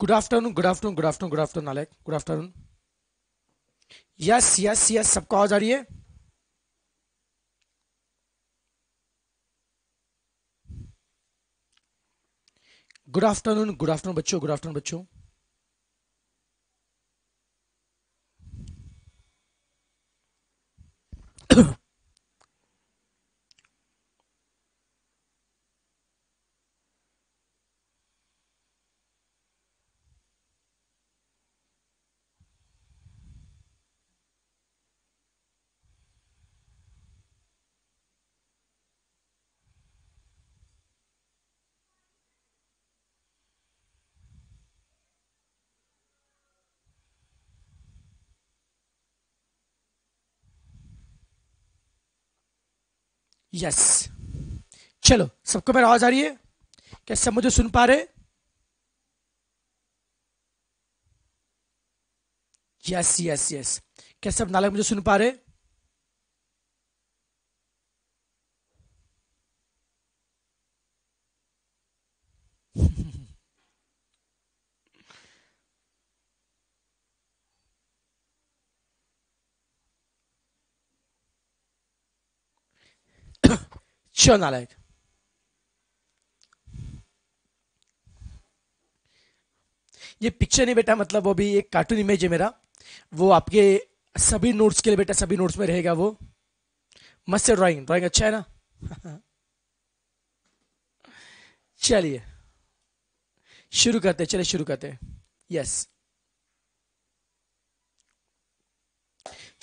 Good afternoon, good afternoon, good afternoon, good afternoon, Alec. Good afternoon. Yes yes yes सबको आवाज आ रही है गुड आफ्टरनून गुड आफ्टरनून बच्चों गुड आफ्टरनून बच्चों यस चलो सबको मेरा आवाज आ रही है क्या सब मुझे सुन पा रहे यस यस यस क्या सब नालक मुझे सुन पा रहे journalist. ये पिक्चर नहीं बेटा मतलब वो भी एक कार्टून इमेज है मेरा वो आपके सभी नोट्स के लिए बेटा सभी नोट्स में रहेगा वो मस्त ड्राइंग ड्राइंग अच्छा है ना चलिए शुरू करते चलिए शुरू करते यस yes.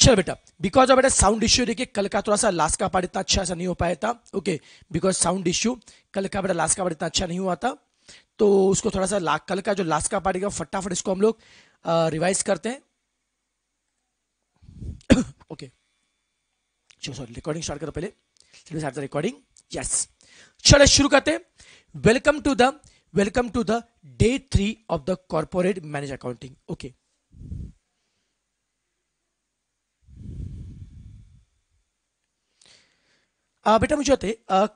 चलो बेटा बिकॉज ऑफ बेटा साउंड इश्यू देखिए कल का थोड़ा सा लास्ट का पार्ट इतना अच्छा सा नहीं हो पाया था ओके बिकॉज साउंड इश्यू कल का बेटा लास्ट का पार्ट इतना अच्छा नहीं हुआ था तो उसको थोड़ा सा ला, कल का जो लास्ट का पार्ट फटाफट इसको हम लोग रिवाइज करते हैं ओके सॉरी रिकॉर्डिंग स्टार्ट करो पहले रिकॉर्डिंग यस चलो शुरू करते हैं welcome to the welcome to the day three of the corporate manage accounting okay आ, बेटा मुझे होते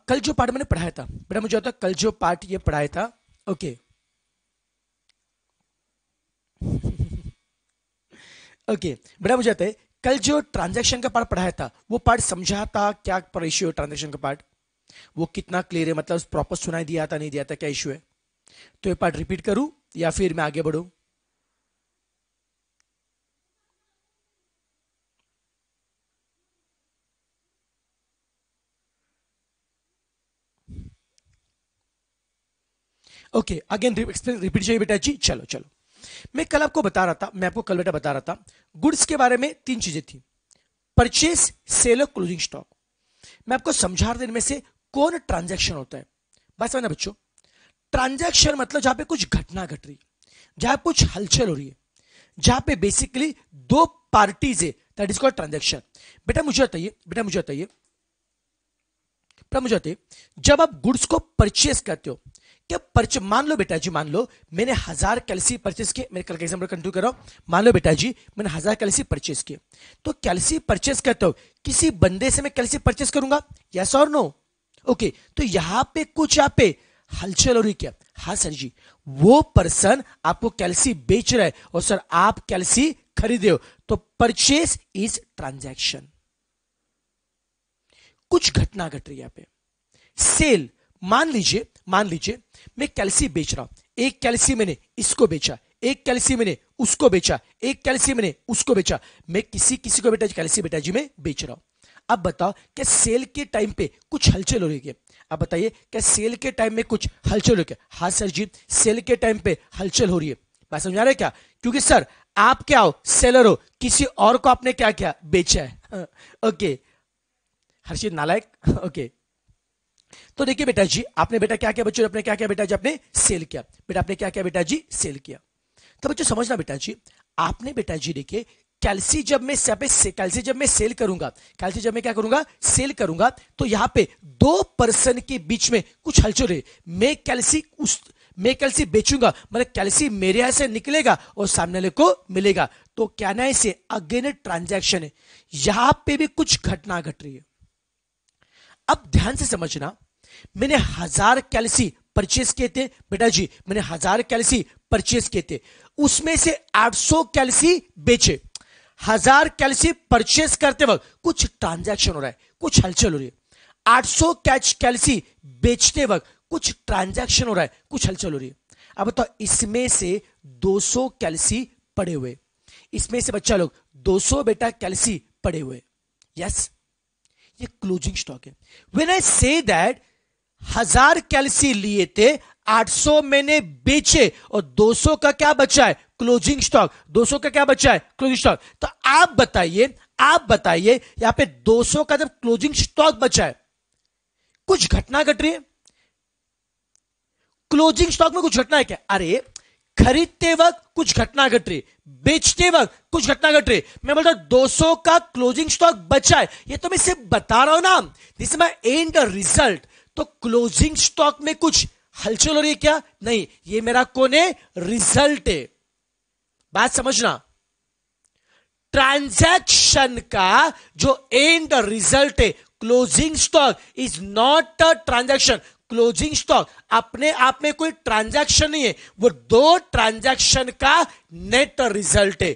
कल जो पार्ट मैंने पढ़ाया था बेटा मुझे होता कल जो पार्ट ये पढ़ाया था ओके ओके बेटा मुझे होते कल जो ट्रांजैक्शन का पार्ट पढ़ाया था वो पार्ट समझा था क्या पर इश्यू है ट्रांजैक्शन का पार्ट वो कितना क्लियर है मतलब प्रॉपर सुनाई दिया था नहीं दिया था क्या इश्यू है तो ये पार्ट रिपीट करूँ या फिर मैं आगे बढ़ू ओके अगेन एक्सप्लेन रिपीट चाहिए बेटा जी चलो चलो मैं कल आपको बता रहा था मैं आपको कल बेटा बता रहा था गुड्स के बारे में तीन चीजें थी परचेस सेल और क्लोजिंग स्टॉक मैं आपको समझा रहा इनमें से कौन ट्रांजेक्शन होता है बस समझना बच्चों ट्रांजेक्शन मतलब जहां पे कुछ घटना घट रही जहां कुछ हलचल हो रही है जहां पे बेसिकली दो पार्टीज है ट्रांजेक्शन बेटा मुझे बताइए बेटा मुझे बताइए मुझे बताइए जब आप गुड्स को परचेस करते हो क्या पर्च मान लो बेटा जी मान लो मैंने हजार कैलसी परचेस किए मैं कल का एग्जाम्पल कंटिन्यू कर रहा हूँ मान लो बेटा जी मैंने हजार कैलसी परचेस किए तो कैलसी परचेस करते हो किसी बंदे से मैं कैलसी परचेस करूंगा यस और नो ओके तो यहाँ पे कुछ यहाँ पे हलचल हो रही क्या हाँ सर जी वो पर्सन आपको कैलसी बेच रहा है और सर आप कैलसी खरीदे हो तो परचेस इज ट्रांजेक्शन कुछ घटना घट रही है यहाँ पे सेल मान लीजिए मान लीजिए मैं कैल्सी बेच रहा हूं एक कैल्सी मैंने इसको बेचा एक कैल्सी मैंने उसको बेचा एक कैल्सी मैंने उसको बेचा मैं किसी किसी को बेटा कैल्सी बेटा जी मैं बेच रहा हूं अब बताओ क्या सेल के टाइम पे कुछ हलचल हो रही है अब बताइए क्या सेल के टाइम में कुछ हलचल हो रही है हाँ सर जी सेल के टाइम पे हलचल हो रही है बात समझा रहे क्या क्योंकि सर आप क्या हो सेलर हो किसी और को आपने क्या क्या बेचा है ओके हर्षित नालायक ओके तो देखिए बेटा जी आपने बेटा क्या किया बच्चों आपने क्या किया बेटा जी आपने सेल किया बेटा आपने क्या किया बेटा जी सेल किया तो बच्चों समझना बेटा जी आपने बेटा जी देखिए कैल्सी जब मैं कैल्सी जब मैं सेल करूंगा कैल्सी जब मैं क्या करूंगा सेल करूंगा तो यहां पे दो पर्सन के बीच में कुछ हलचल रही मैं कैल्सी उस मैं कैल्सी बेचूंगा मतलब कैल्सी मेरे यहां से निकलेगा और सामने वाले को मिलेगा तो क्या ना इसे अगेन ट्रांजैक्शन है यहां पे भी कुछ घटना घट रही है अब ध्यान से समझना मैंने हजार कैलसी परचेस किए थे बेटा जी मैंने हजार कैलसी परचेस किए थे उसमें से 800 कैलसी बेचे हजार कैलसी परचेस करते वक्त कुछ ट्रांजैक्शन हो रहा है कुछ हलचल हो रही है 800 कैच कैलसी बेचते वक्त कुछ ट्रांजैक्शन हो रहा है कुछ हलचल हो रही है अब तो इसमें से 200 कैलसी पड़े हुए इसमें से बच्चा लोग 200 बेटा कैलसी पड़े हुए यस ये क्लोजिंग स्टॉक है व्हेन आई से दैट हजार कैलसी लिए थे 800 मैंने बेचे और 200 का क्या बचा है क्लोजिंग स्टॉक 200 का क्या बचा है क्लोजिंग स्टॉक तो आप बताइए आप बताइए यहां पे 200 का जब क्लोजिंग स्टॉक बचा है कुछ घटना घट रही है क्लोजिंग स्टॉक में कुछ घटना है क्या अरे खरीदते वक्त कुछ घटना घट रही बेचते वक्त कुछ घटना घट रही मैं बोलता हूं 200 का क्लोजिंग स्टॉक बचा है ये तो मैं सिर्फ बता रहा हूं ना दिस माई एंड रिजल्ट तो क्लोजिंग स्टॉक में कुछ हलचल हो रही है क्या नहीं ये मेरा कौन है रिजल्ट है बात समझना ट्रांजैक्शन का जो एंड रिजल्ट है closing stock is not a transaction closing stock अपने आप में कोई ट्रांजैक्शन नहीं है वो दो ट्रांजैक्शन का नेट रिजल्ट है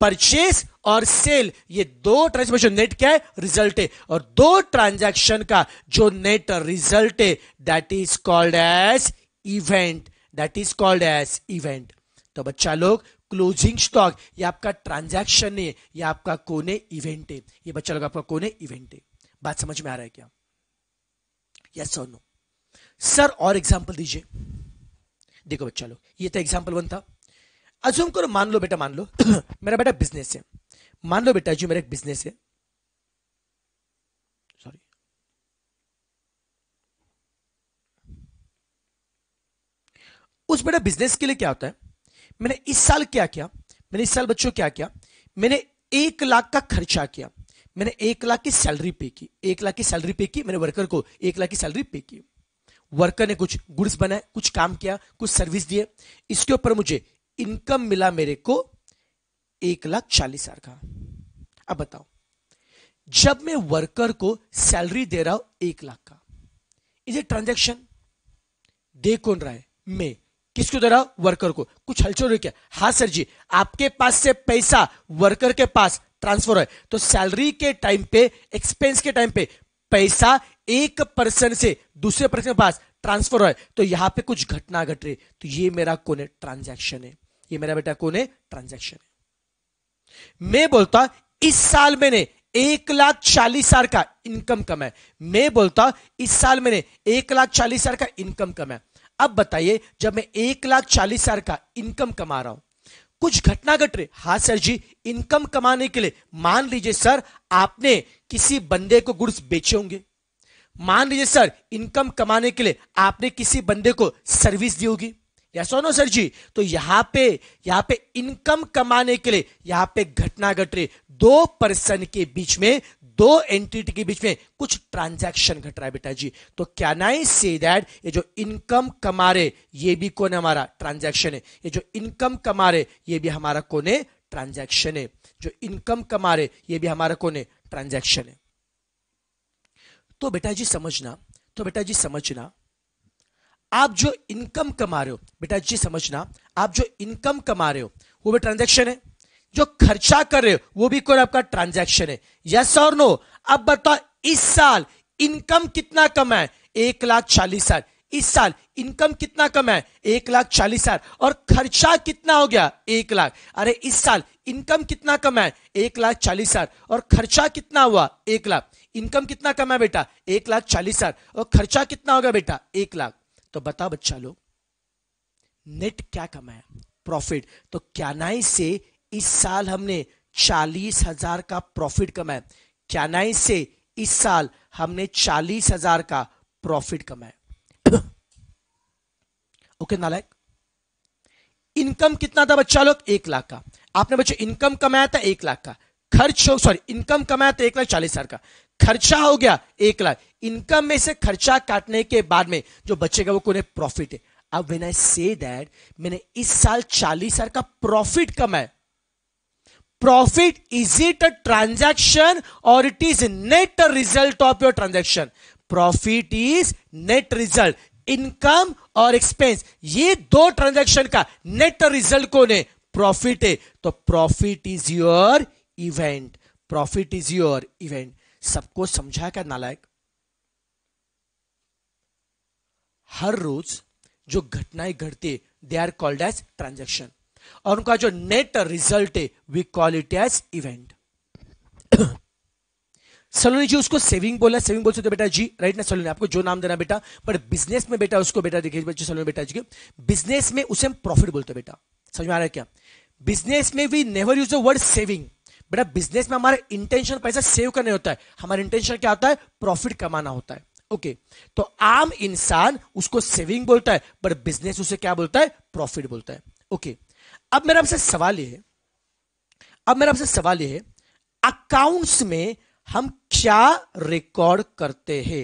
परचेस और सेल ये दो ट्रांजेक्शन नेट क्या है रिजल्ट है और दो ट्रांजैक्शन का जो नेट रिजल्ट है that is called as event that is called as event तो बच्चा लोग क्लोजिंग स्टॉक ये आपका ट्रांजैक्शन है ये आपका कोने इवेंट है ये बच्चा लोग आपका कोने इवेंट है बात समझ में आ रहा है क्या यस और नो सर और एग्जाम्पल दीजिए देखो बच्चा लोग ये तो एग्जाम्पल वन था अजूम करो मान लो बेटा मान लो मेरा बेटा बिजनेस है मान लो बेटा जी मेरा एक बिजनेस है सॉरी उस बेटा बिजनेस के लिए क्या होता है मैंने इस साल क्या किया मैंने इस साल बच्चों क्या किया मैंने एक लाख का खर्चा किया मैंने एक लाख की सैलरी पे की एक लाख की सैलरी पे की मैंने वर्कर को एक लाख की सैलरी पे की वर्कर ने कुछ गुड्स बनाए कुछ काम किया कुछ सर्विस दिए इसके ऊपर मुझे इनकम मिला मेरे को एक लाख चालीस हजार का अब बताओ जब मैं वर्कर को सैलरी दे रहा हूं एक लाख का इसे ट्रांजैक्शन दे कौन रहा है मैं किसको दे रहा हूं वर्कर को कुछ हलचल रही क्या हाँ सर जी आपके पास से पैसा वर्कर के पास ट्रांसफर है तो सैलरी के टाइम पे एक्सपेंस के टाइम पे पैसा एक पर्सन से दूसरे पर्सन के पास ट्रांसफर हो है तो यहां पे कुछ घटना घट रही तो ये मेरा कौन है ट्रांजेक्शन है ये मेरा बेटा कौन है ट्रांजेक्शन है मैं बोलता इस साल मैंने एक लाख चालीस हजार का इनकम कम है मैं बोलता इस साल मैंने एक लाख चालीस हजार का इनकम कम है अब बताइए जब मैं एक लाख चालीस हजार का इनकम कमा रहा हूं कुछ घटना घट रही हाँ सर जी इनकम कमाने के लिए मान लीजिए सर आपने किसी बंदे को गुड्स बेचे होंगे मान लीजिए सर इनकम कमाने के लिए आपने किसी बंदे को सर्विस दी होगी या सोनो सर जी तो यहां पे यहां पे इनकम कमाने के लिए यहां पे घटना घट रही दो पर्सन के बीच में दो एंटिटी के बीच में कुछ ट्रांजैक्शन घट रहा है बेटा जी तो कैन आई से दैट ये जो इनकम कमा रहे ये भी कौन है हमारा ट्रांजैक्शन है ये जो इनकम कमा रहे ये भी हमारा कौन है ट्रांजैक्शन है जो इनकम कमा रहे ये भी हमारा कौन है ट्रांजेक्शन है तो बेटा जी समझना तो बेटा जी समझना आप जो इनकम कमा रहे हो बेटा जी समझना आप जो इनकम कमा रहे हो वो भी ट्रांजेक्शन है जो खर्चा कर रहे हो वो भी कोई आपका ट्रांजेक्शन है यस और नो अब बताओ इस साल इनकम कितना कम है एक लाख चालीस हजार इस साल इनकम कितना कम है एक लाख चालीस हजार और खर्चा कितना हो गया एक लाख अरे इस साल इनकम कितना कम है एक लाख चालीस हजार और खर्चा कितना हुआ एक लाख इनकम कितना कम है बेटा एक लाख चालीस हजार और खर्चा कितना होगा बेटा एक लाख तो बता बच्चा लोग नेट क्या कमाया प्रॉफिट तो कैनाई से इस साल हमने चालीस हजार का प्रॉफिट कमाया कैनाई से इस साल हमने चालीस हजार का प्रॉफिट कमाया ओके नालायक इनकम कितना था बच्चा लोग एक लाख का आपने बच्चों इनकम कमाया था एक लाख का खर्च हो सॉरी इनकम कमाया तो एक लाख चालीस हजार का खर्चा हो गया एक लाख इनकम में से खर्चा काटने के बाद में जो बचेगा वो कोने प्रॉफिट है अब व्हेन आई से दैट मैंने इस साल चालीस हजार का प्रॉफिट कमाया profit is it a transaction और it is net result of your transaction profit is net result income और एक्सपेंस ये दो ट्रांजेक्शन का नेट रिजल्ट कौन है प्रॉफिट है तो profit is your event profit is your event सबको समझा क्या नालायक हर रोज जो घटनाएं घटती they are called as transaction और उनका जो नेट रिजल्ट है we call it as event Saloni ji उसको सेविंग बोला सेविंग बोल सकते बेटा जी राइट ना सलोनी आपको जो नाम देना बेटा बट बिजनेस में बेटा उसको बेटा देखिए बच्चे सलोनी बेटा जी बिजनेस में उसे हम प्रॉफिट बोलते बेटा समझ में आ रहा है क्या बिजनेस में we never use the word saving बेटा बिजनेस में हमारा इंटेंशन पैसा सेव करने होता है हमारा इंटेंशन क्या होता है प्रॉफिट कमाना होता है ओके तो आम इंसान उसको सेविंग बोलता है बट बिजनेस उसे क्या बोलता है प्रॉफिट बोलता है ओके अब मेरा आपसे सवाल ये है अब मेरा आपसे सवाल ये है अकाउंट्स में हम क्या रिकॉर्ड करते हैं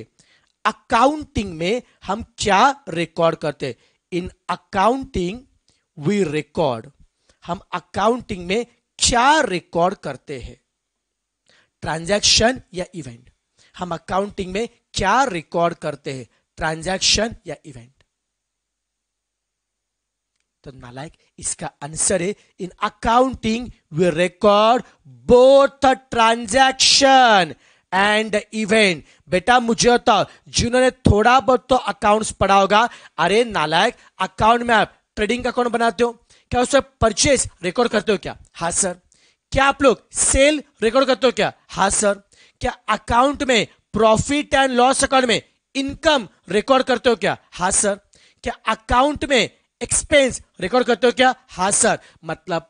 अकाउंटिंग में हम क्या रिकॉर्ड करते हैं इन अकाउंटिंग वी रिकॉर्ड हम अकाउंटिंग में चार रिकॉर्ड करते हैं ट्रांजैक्शन या इवेंट हम अकाउंटिंग में क्या रिकॉर्ड करते हैं ट्रांजैक्शन या इवेंट तो नालायक इसका आंसर है in accounting we record both transaction and event बेटा मुझे होता जिन्होंने थोड़ा बहुत तो अकाउंट्स पढ़ा होगा अरे नालायक अकाउंट में आप ट्रेडिंग अकाउंट बनाते हो क्या उस परचेस रिकॉर्ड करते हो क्या हाँ सर क्या आप लोग सेल रिकॉर्ड करते हो क्या हाँ सर क्या अकाउंट में प्रॉफिट एंड लॉस अकाउंट में इनकम रिकॉर्ड करते हो क्या हाँ सर क्या अकाउंट में एक्सपेंस रिकॉर्ड करते हो क्या हाँ सर मतलब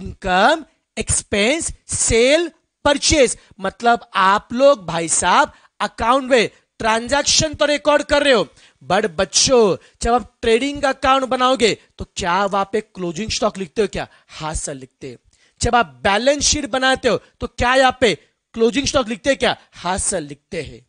इनकम एक्सपेंस सेल परचेज मतलब आप लोग भाई साहब अकाउंट में ट्रांजैक्शन तो रिकॉर्ड कर रहे हो बट बच्चों जब आप ट्रेडिंग का अकाउंट बनाओगे तो क्या वहां पे क्लोजिंग स्टॉक लिखते हो क्या हाँ सर लिखते जब आप बैलेंस शीट बनाते हो तो क्या यहाँ पे क्लोजिंग स्टॉक लिखते हैं क्या हाँ सर लिखते हैं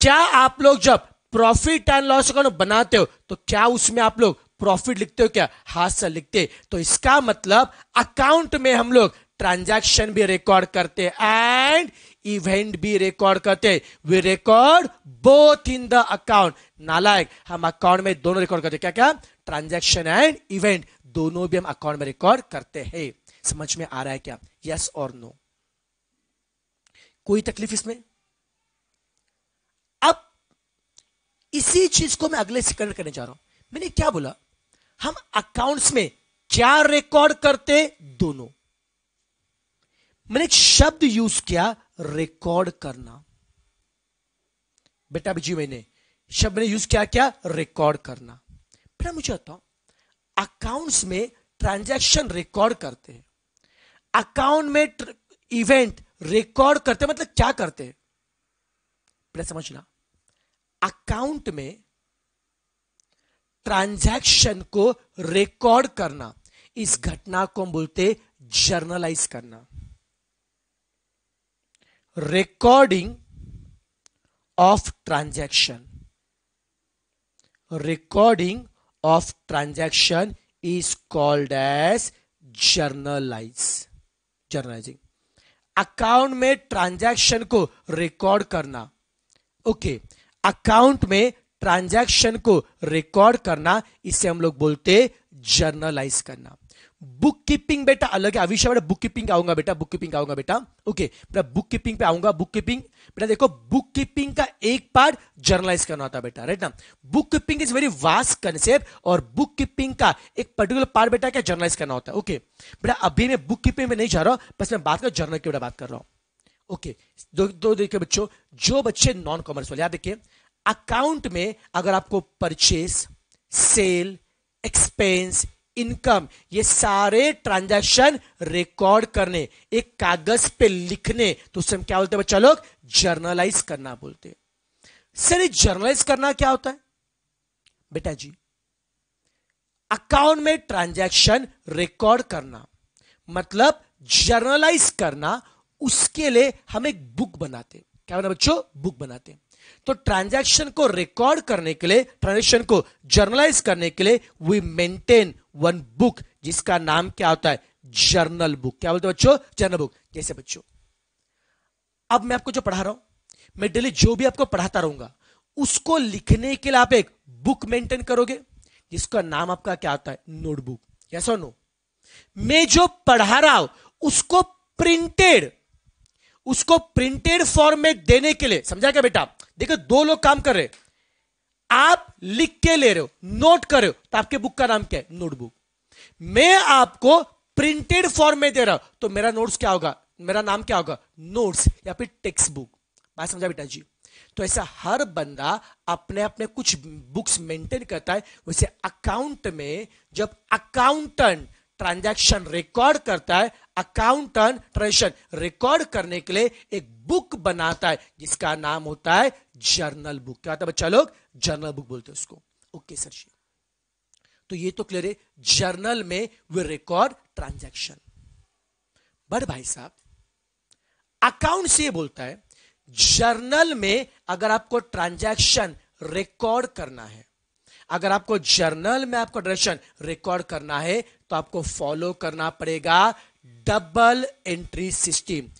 क्या आप लोग जब प्रॉफिट एंड लॉस अकाउंट बनाते हो तो क्या उसमें आप लोग प्रॉफिट लिखते हो क्या हाथ से लिखते तो इसका मतलब अकाउंट में हम लोग ट्रांजैक्शन भी रिकॉर्ड करते एंड इवेंट भी रिकॉर्ड करते we record both in the account नालायक हम अकाउंट में दोनों रिकॉर्ड करते क्या क्या ट्रांजैक्शन एंड इवेंट दोनों भी हम अकाउंट में रिकॉर्ड करते हैं समझ में आ रहा है क्या यस और नो कोई तकलीफ इसमें अब इसी चीज को मैं अगले सेकंड करने जा रहा हूं मैंने क्या बोला हम अकाउंट्स में क्या रिकॉर्ड करते दोनों मैंने एक शब्द यूज किया रिकॉर्ड करना बेटा जी मैंने शब्द मैंने यूज किया क्या रिकॉर्ड करना बेटा मुझे बताओ अकाउंट्स में ट्रांजैक्शन रिकॉर्ड करते हैं अकाउंट में इवेंट रिकॉर्ड करते हैं मतलब क्या करते हैं बेटा समझना अकाउंट में ट्रांजैक्शन को रिकॉर्ड करना इस घटना को हम बोलते जर्नलाइज करना recording of transaction recording of transaction is called as journalize journalizing account में ट्रांजैक्शन को रिकॉर्ड करना ओके okay. अकाउंट में ट्रांजैक्शन को रिकॉर्ड करना इसे हम लोग बोलते जर्नलाइज करना बुक कीपिंग बेटा अलग है अविश्य बेटा बुक कीपिंग आऊंगा बेटा बुक कीपिंग आऊंगा बेटा ओके बेटा बुक कीपिंग पे आऊंगा बुक कीपिंग बेटा देखो बुक कीपिंग का एक पार्ट जर्नलाइज करना होता है बेटा राइट ना bookkeeping is very vast concept और बुक कीपिंग का एक पर्टिकुलर पार्ट बेटा क्या जर्नलाइज करना होता है ओके बेटा अभी मैं बुक कीपिंग में नहीं जा रहा बस मैं बात कर जर्नल की बेटा बात कर रहा हूं ओके दो, दो देखिए बच्चों जो बच्चे नॉन कॉमर्स वाले आप देखिए अकाउंट में अगर आपको परचेस सेल एक्सपेंस इनकम ये सारे ट्रांजैक्शन रिकॉर्ड करने एक कागज पे लिखने तो उसे हम क्या बोलते हैं बच्चा लोग जर्नलाइज करना बोलते हैं सर ये जर्नलाइज करना क्या होता है बेटा जी अकाउंट में ट्रांजैक्शन रिकॉर्ड करना मतलब जर्नलाइज करना उसके लिए हम एक बुक बनाते क्या बना बच्चों बुक बनाते हैं तो ट्रांजैक्शन को रिकॉर्ड करने के लिए ट्रांजैक्शन को जर्नलाइज करने के लिए वी मेंटेन वन बुक जिसका नाम क्या होता है जर्नल बुक क्या बोलते हैं बच्चों जर्नल बुक जैसे बच्चों अब मैं आपको जो पढ़ा रहा हूं मैं डेली जो भी आपको पढ़ाता रहूंगा उसको लिखने के लिए आप एक बुक मेंटेन करोगे जिसका नाम आपका क्या होता है नोटबुक यस और नो मैं जो पढ़ा रहा हूं उसको प्रिंटेड उसको प्रिंटेड फॉर्म में देने के लिए समझा क्या बेटा देखो दो लोग काम कर रहे आप लिख के ले रहे हो नोट कर रहे हो तो आपके बुक का नाम क्या है नोटबुक मैं आपको प्रिंटेड फॉर्म में दे रहा हूं तो मेरा नोट्स क्या होगा मेरा नाम क्या होगा नोट्स या फिर टेक्स्ट बुक बात समझा बेटा जी तो ऐसा हर बंदा अपने अपने कुछ बुक्स मेंटेन करता है वैसे अकाउंट में जब अकाउंटेंट ट्रांजैक्शन रिकॉर्ड करता है अकाउंटन ट्रांजेक्शन रिकॉर्ड करने के लिए एक बुक बनाता है जिसका नाम होता है जर्नल बुक क्या होता मतलब है बच्चा लोग जर्नल बुक बोलते हैं उसको ओके सर जी तो ये तो क्लियर है जर्नल में वे रिकॉर्ड ट्रांजैक्शन बट भाई साहब अकाउंट से बोलता है जर्नल में अगर आपको ट्रांजैक्शन रिकॉर्ड करना है अगर आपको जर्नल में आपको डायरेक्शन रिकॉर्ड करना है तो आपको फॉलो करना पड़ेगा डबल एंट्री सिस्टम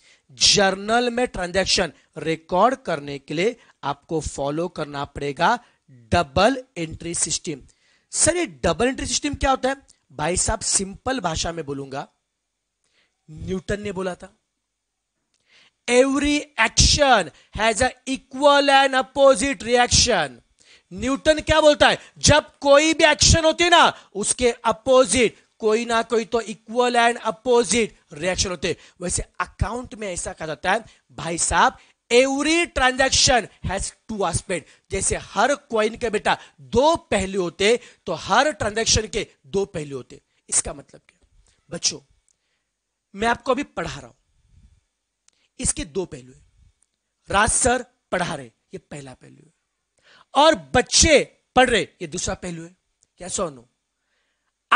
जर्नल में ट्रांजैक्शन रिकॉर्ड करने के लिए आपको फॉलो करना पड़ेगा डबल एंट्री सिस्टम सर ये डबल एंट्री सिस्टम क्या होता है भाई साहब सिंपल भाषा में बोलूंगा न्यूटन ने बोला था every action has a equal and opposite reaction Newton क्या बोलता है जब कोई भी एक्शन होती है ना उसके अपोजिट कोई ना कोई तो इक्वल एंड अपोजिट रिएक्शन होते वैसे अकाउंट में ऐसा कहा जाता है भाई साहब every transaction has two aspect जैसे हर क्वाइन के बेटा दो पहलू होते तो हर ट्रांजेक्शन के दो पहलू होते इसका मतलब क्या बच्चों मैं आपको अभी पढ़ा रहा हूं इसके दो पहलू है राज सर पढ़ा रहे ये पहला पहलू है और बच्चे पढ़ रहे ये दूसरा पहलू है क्या सोनो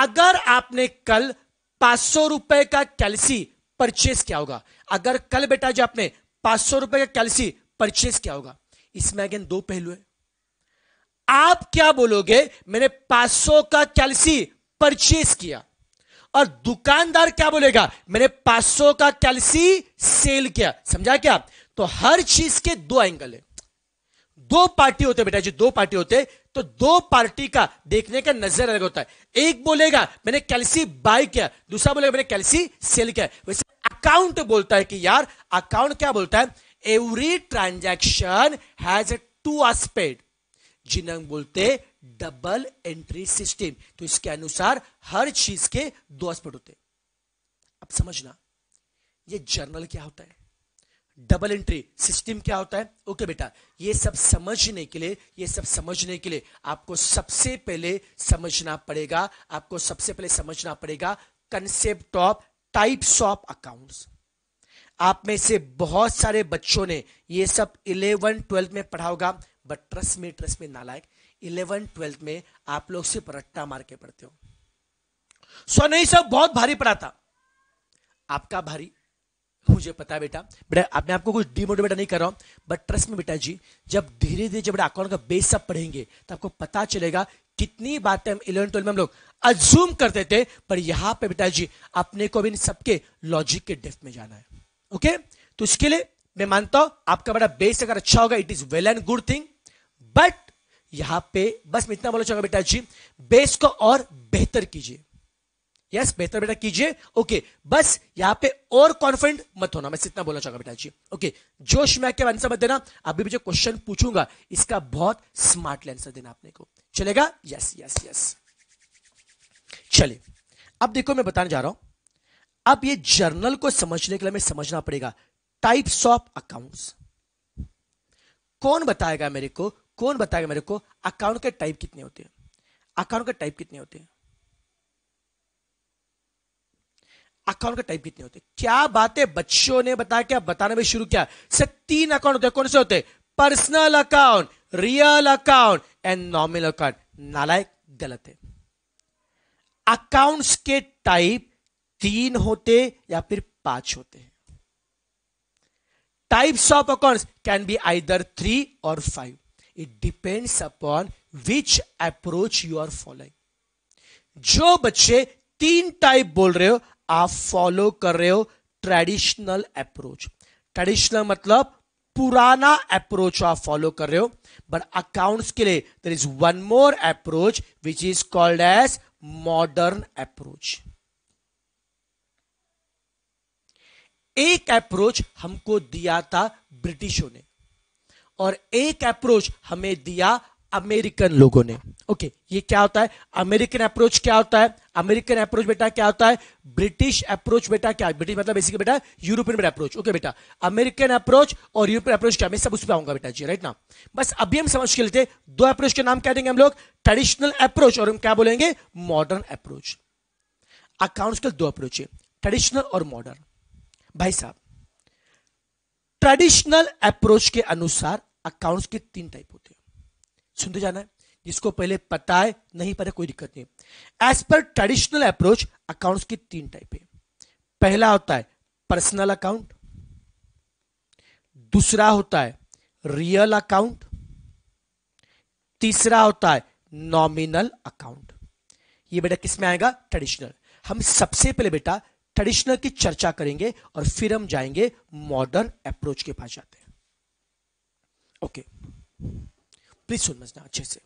अगर आपने कल पांच सौ रुपए का कैलसी परचेस किया होगा अगर कल बेटा जो आपने पांच सौ रुपए का कैलसी परचेस किया होगा इसमें अगेन दो पहलू है आप क्या बोलोगे मैंने पांच सौ का कैलसी परचेस किया और दुकानदार क्या बोलेगा मैंने 500 का कैलसी सेल किया समझा क्या तो हर चीज के दो एंगल है दो पार्टी होते बेटा जी दो पार्टी होते तो दो पार्टी का देखने का नजर अलग होता है एक बोलेगा मैंने कैलसी बाय किया दूसरा बोलेगा मैंने कैलसी सेल किया वैसे अकाउंट बोलता है कि यार अकाउंट क्या बोलता है every transaction has a two aspect जिन्हें बोलते डबल एंट्री सिस्टम तो इसके अनुसार हर चीज के दो आस्पेक्ट होते अब समझना ये जर्नल क्या होता है डबल एंट्री सिस्टम क्या होता है ओके okay बेटा ये सब समझने के लिए ये सब समझने के लिए आपको सबसे पहले समझना पड़ेगा आपको सबसे पहले समझना पड़ेगा concept of types of accounts आप में से बहुत सारे बच्चों ने ये सब इलेवन ट्वेल्थ में पढ़ा होगा बट ट्रस्ट में ट्रस्ट में नालायक इलेवन ट्वेल्थ में आप लोग सिर्फ रट्टा मार के पढ़ते हो सो नहीं सब बहुत भारी पढ़ा था आपका भारी मुझे पता है बेटा बेटा आप मैं आपको कुछ डिमोटिवेट नहीं कर रहा हूं बट ट्रस्ट में बेटा जी जब धीरे धीरे जब अकाउंट का बेस सब पढ़ेंगे तो आपको पता चलेगा कितनी बातें हम इलेवन ट्वेल्व में हम लोग अज्यूम करते थे पर यहां पे बेटा जी अपने को भी सबके लॉजिक के डेफ में जाना है ओके तो इसके लिए मैं मानता हूं आपका बड़ा बेस अगर अच्छा होगा it is well and good thing but यहां पे बस मैं इतना बोलना चाहूंगा बेटा जी बेस को और बेहतर कीजिए यस बेहतर बेटा कीजिए ओके बस यहाँ पे और कॉन्फिडेंट मत होना मैं इतना बोलना चाहूंगा बेटा जी ओके जोश में क्या आंसर मत देना अभी मुझे जो क्वेश्चन पूछूंगा इसका बहुत स्मार्टली आंसर देना आपने को चलेगा यस यस यस चलिए अब देखो मैं बताने जा रहा हूं अब ये जर्नल को समझने के लिए हमें समझना पड़ेगा टाइप्स ऑफ अकाउंट्स कौन बताएगा मेरे को कौन बताएगा मेरे को अकाउंट के टाइप कितने होते हैं अकाउंट के टाइप कितने होते हैं अकाउंट का टाइप कितने होते क्या बातें बच्चों ने बताया क्या बताने में शुरू किया सर तीन अकाउंट होते कौन से होते personal account real account and nominal account नालायक गलत है अकाउंट्स के टाइप तीन होते या फिर पांच होते हैं types of accounts can be either three और five it depends upon which approach you are following जो बच्चे तीन टाइप बोल रहे हो आप फॉलो कर रहे हो ट्रेडिशनल अप्रोच ट्रेडिशनल मतलब पुराना अप्रोच आप फॉलो कर रहे हो बट अकाउंट्स के लिए there is one more approach which is called as modern approach एक अप्रोच हमको दिया था ब्रिटिशों ने और एक अप्रोच हमें दिया अमेरिकन लोगों ने ओके okay, ये क्या होता है अमेरिकन अप्रोच क्या होता है अमेरिकन अप्रोच बेटा क्या होता है ब्रिटिश अप्रोच बेटा क्या ब्रिटिश मतलब बेसिकली बेटा यूरोपियन अप्रोच ओके बेटा अमेरिकन अप्रोच और यूरोपियन अप्रोच क्या मैं सब उस पर आऊंगा बेटा जी राइट ना बस अभी हम समझ के लेते दो अप्रोच के नाम क्या देंगे हम लोग ट्रेडिशनल अप्रोच और हम क्या बोलेंगे मॉडर्न अप्रोच अकाउंट के दो अप्रोच है ट्रेडिशनल और मॉडर्न भाई साहब ट्रेडिशनल अप्रोच के अनुसार अकाउंट्स के तीन टाइप होते हैं सुनते जाना है जिसको पहले पता है नहीं पता कोई दिक्कत नहीं as per traditional approach accounts की तीन टाइप है पहला होता है पर्सनल अकाउंट दूसरा होता है रियल अकाउंट तीसरा होता है नॉमिनल अकाउंट ये बेटा किसमें आएगा ट्रेडिशनल हम सबसे पहले बेटा ट्रेडिशनल की चर्चा करेंगे और फिर हम जाएंगे मॉडर्न अप्रोच के पास जाते हैं ओके okay. प्लीज समझना अच्छे से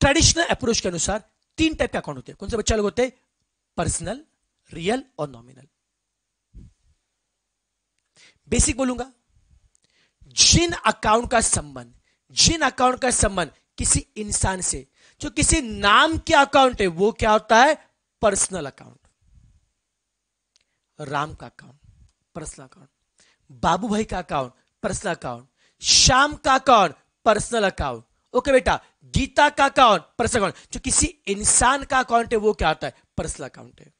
ट्रेडिशनल अप्रोच के अनुसार तीन टाइप के अकाउंट होते हैं कौन से बच्चा लोग होते हैं पर्सनल रियल और नॉमिनल बेसिक बोलूंगा जिन अकाउंट का संबंध जिन अकाउंट का संबंध किसी इंसान से जो किसी नाम के अकाउंट है वो क्या होता है पर्सनल अकाउंट राम का अकाउंट पर्सनल अकाउंट बाबू भाई का अकाउंट पर्सनल अकाउंट श्याम का अकाउंट पर्सनल अकाउंट ओके बेटा गीता का अकाउंट पर्सनल अकाउंट जो किसी इंसान का अकाउंट है वो क्या होता है पर्सनल अकाउंट है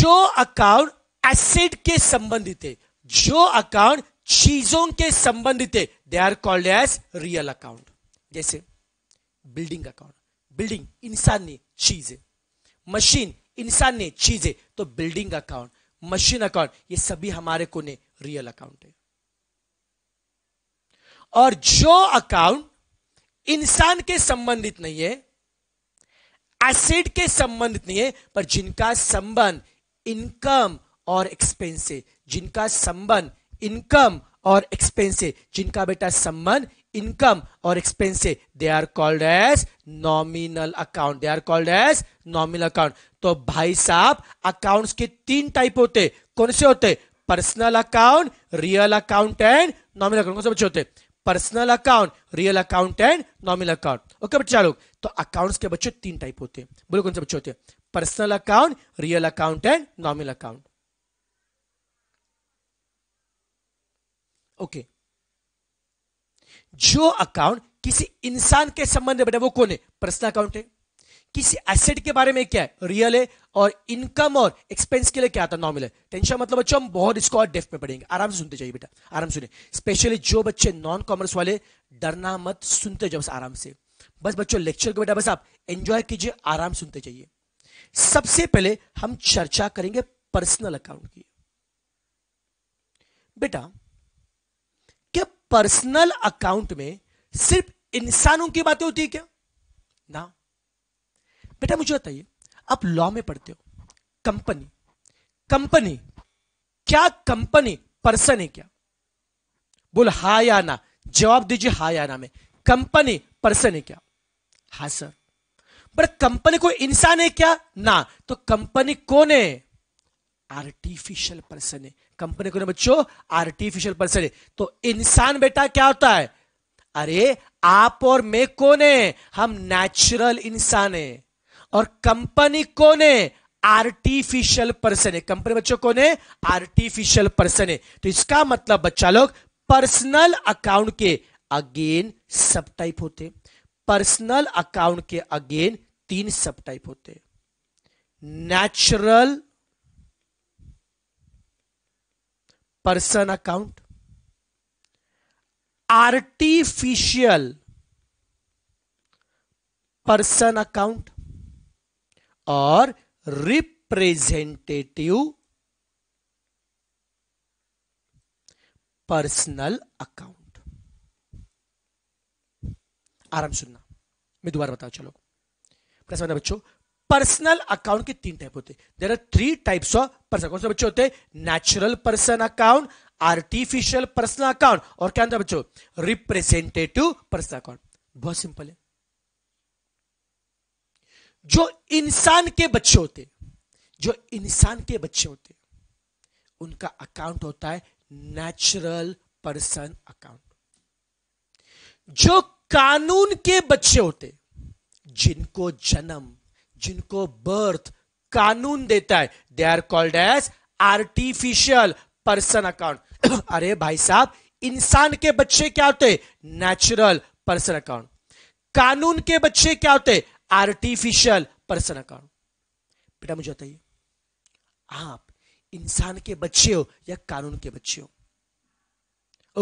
जो अकाउंट एसेट के संबंधित है जो अकाउंट चीजों के संबंधित है they are called as real account जैसे बिल्डिंग अकाउंट बिल्डिंग इंसान ने चीज है मशीन इंसान ने चीज है तो बिल्डिंग अकाउंट मशीन अकाउंट ये सभी हमारे कोने रियल अकाउंट है और जो अकाउंट इंसान के संबंधित नहीं है एसिड के संबंधित नहीं है पर जिनका संबंध इनकम और एक्सपेंस से जिनका संबंध इनकम और एक्सपेंस से जिनका बेटा संबंध इनकम और एक्सपेंस से they are called as nominal account they are called as nominal account तो भाई साहब अकाउंट्स के तीन टाइप होते कौन से होते personal account real account and nominal account कौन से बच्चे होते personal account real account and nominal account okay बच्चे लोग तो अकाउंट्स के बच्चे तीन टाइप होते हैं बोलो कौन से बच्चे होते हैं personal account real account and nominal account okay जो अकाउंट किसी इंसान के संबंध में बेटा वो कौन है पर्सनल अकाउंट है किसी एसेट के बारे में क्या है रियल है और इनकम और एक्सपेंस के लिए क्या आता है नॉर्मल है टेंशन मतलब बच्चों हम बहुत इसको और डेफ में पढ़ेंगे आराम से सुनते जाइए बेटा आराम सुने स्पेशली जो बच्चे नॉन कॉमर्स वाले डरना मत सुनते जाओ बस आराम से बस बच्चों लेक्चर को बेटा बस आप एंजॉय कीजिए आराम सुनते जाइए सबसे पहले हम चर्चा करेंगे पर्सनल अकाउंट की बेटा क्या पर्सनल अकाउंट में सिर्फ इंसानों की बातें होती है क्या ना बेटा मुझे बताइए आप लॉ में पढ़ते हो कंपनी कंपनी क्या कंपनी पर्सन है क्या बोल हा या ना जवाब दीजिए हा या ना में कंपनी पर्सन है क्या हा सर पर कंपनी कोई इंसान है क्या ना तो कंपनी कौन है आर्टिफिशियल पर्सन है कंपनी कौन है बच्चों आर्टिफिशियल पर्सन है तो इंसान बेटा क्या होता है अरे आप और मैं कौन है हम नेचुरल इंसान है और कंपनी कौन है आर्टिफिशियल पर्सन है कंपनी बच्चों कौन है आर्टिफिशियल पर्सन है तो इसका मतलब बच्चा लोग पर्सनल अकाउंट के अगेन सब टाइप होते पर्सनल अकाउंट के अगेन तीन सब टाइप होते natural person account artificial person account और रिप्रेजेंटेटिव पर्सनल अकाउंट आराम सुनना मैं दोबारा बताऊं चलो प्रश्न बच्चों पर्सनल अकाउंट के तीन टाइप होते हैं there are three types of personal कौन से बच्चे होते हैं natural person account artificial personal account और क्या है बच्चों रिप्रेजेंटेटिव पर्सनल अकाउंट बहुत सिंपल है जो इंसान के बच्चे होते जो इंसान के बच्चे होते उनका अकाउंट होता है नेचुरल पर्सन अकाउंट जो कानून के बच्चे होते जिनको जन्म जिनको बर्थ कानून देता है they are called as artificial person account अरे भाई साहब इंसान के बच्चे क्या होते नेचुरल पर्सन अकाउंट कानून के बच्चे क्या होते आर्टिफिशियल पर्सन अकाउंट बेटा मुझे बताइए आप इंसान के बच्चे हो या कानून के बच्चे हो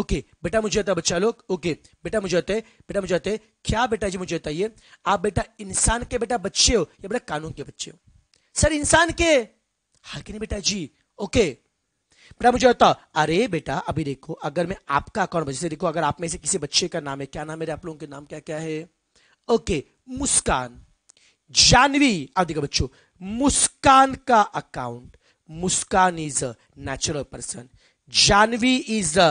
ओके बेटा मुझे आता है बच्चा लोग ओके बेटा मुझे आता है बेटा मुझे आता है क्या बेटा जी मुझे बताइए आप बेटा इंसान के बेटा बच्चे हो या बेटा कानून के बच्चे हो सर इंसान के हा कि नहीं बेटा जी ओके बेटा मुझे बताओ अरे बेटा अभी देखो अगर मैं आपका अकाउंट बच्चे देखो अगर आप में से किसी बच्चे का नाम है क्या नाम है आप लोगों के नाम क्या क्या है ओके मुस्कान जानवी आप देखो बच्चों मुस्कान का account Muskan is a natural person Janvi is a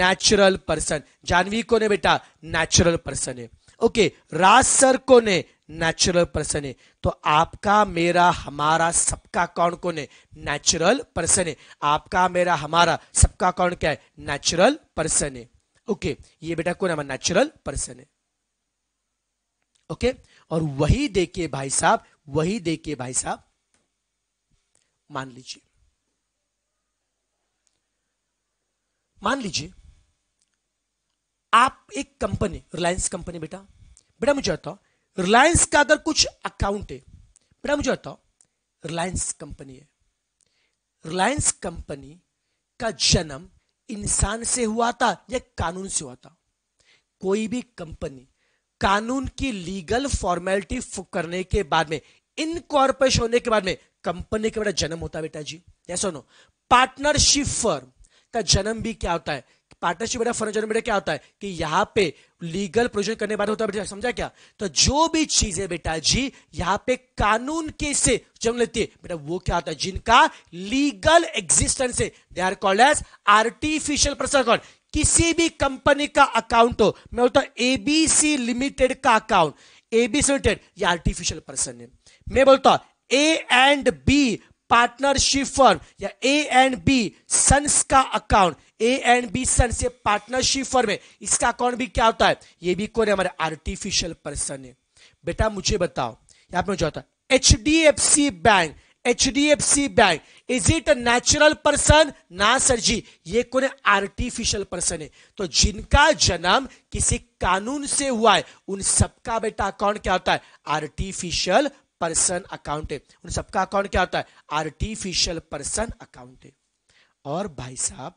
natural person Janvi कौन है बेटा नेचुरल पर्सन है ओके राज सर कौन है नेचुरल पर्सन है तो आपका मेरा हमारा सबका कौन कौन है नेचुरल पर्सन है आपका मेरा हमारा सबका कौन क्या है नेचुरल पर्सन है ओके ये बेटा कौन है हमारा नेचुरल पर्सन है ओके और वही देखिए भाई साहब वही देखिए भाई साहब मान लीजिए मान लीजिए आप एक कंपनी रिलायंस कंपनी बेटा बेटा मुझे बताओ रिलायंस का अगर कुछ अकाउंट है बेटा मुझे बताओ रिलायंस कंपनी है रिलायंस कंपनी का जन्म इंसान से हुआ था या कानून से हुआ था कोई भी कंपनी कानून की लीगल फॉर्मेलिटी करने के बाद में इनकॉर्पोरेशन होने के बाद में कंपनी का बड़ा जन्म होता है बेटा जी ऐसा नो पार्टनरशिप फर्म का जन्म भी क्या होता है पार्टनरशिप बड़ा फर्म जन्म बेटा क्या होता है कि यहाँ पे लीगल प्रोजेक्ट करने बाद होता है बेटा समझा क्या तो जो भी चीज है बेटा जी यहाँ पे कानून के से जन्म लेती है बेटा वो क्या होता है जिनका लीगल एग्जिस्टेंस है they are called as artificial person कौन किसी भी कंपनी का अकाउंट हो मैं बोलता हूं एबीसी लिमिटेड का अकाउंट एबीसी लिमिटेड ये आर्टिफिशियल पर्सन है मैं बोलता हूं A and B partnership firm या ए एंड बी सन्स का account A and B sons ये पार्टनरशिप फर्म है इसका अकाउंट भी क्या होता है ये भी कौन है हमारे आर्टिफिशियल पर्सन है बेटा मुझे बताओ यहां पर मुझे होता है H bank H D F C bank is it a natural person ना सर जी ये कौन है आर्टिफिशियल पर्सन है तो जिनका जन्म किसी कानून से हुआ है उन सबका बेटा अकाउंट क्या होता है आर्टिफिशियल पर्सन अकाउंट है उन सबका अकाउंट क्या होता है आर्टिफिशियल पर्सन अकाउंट है और भाई साहब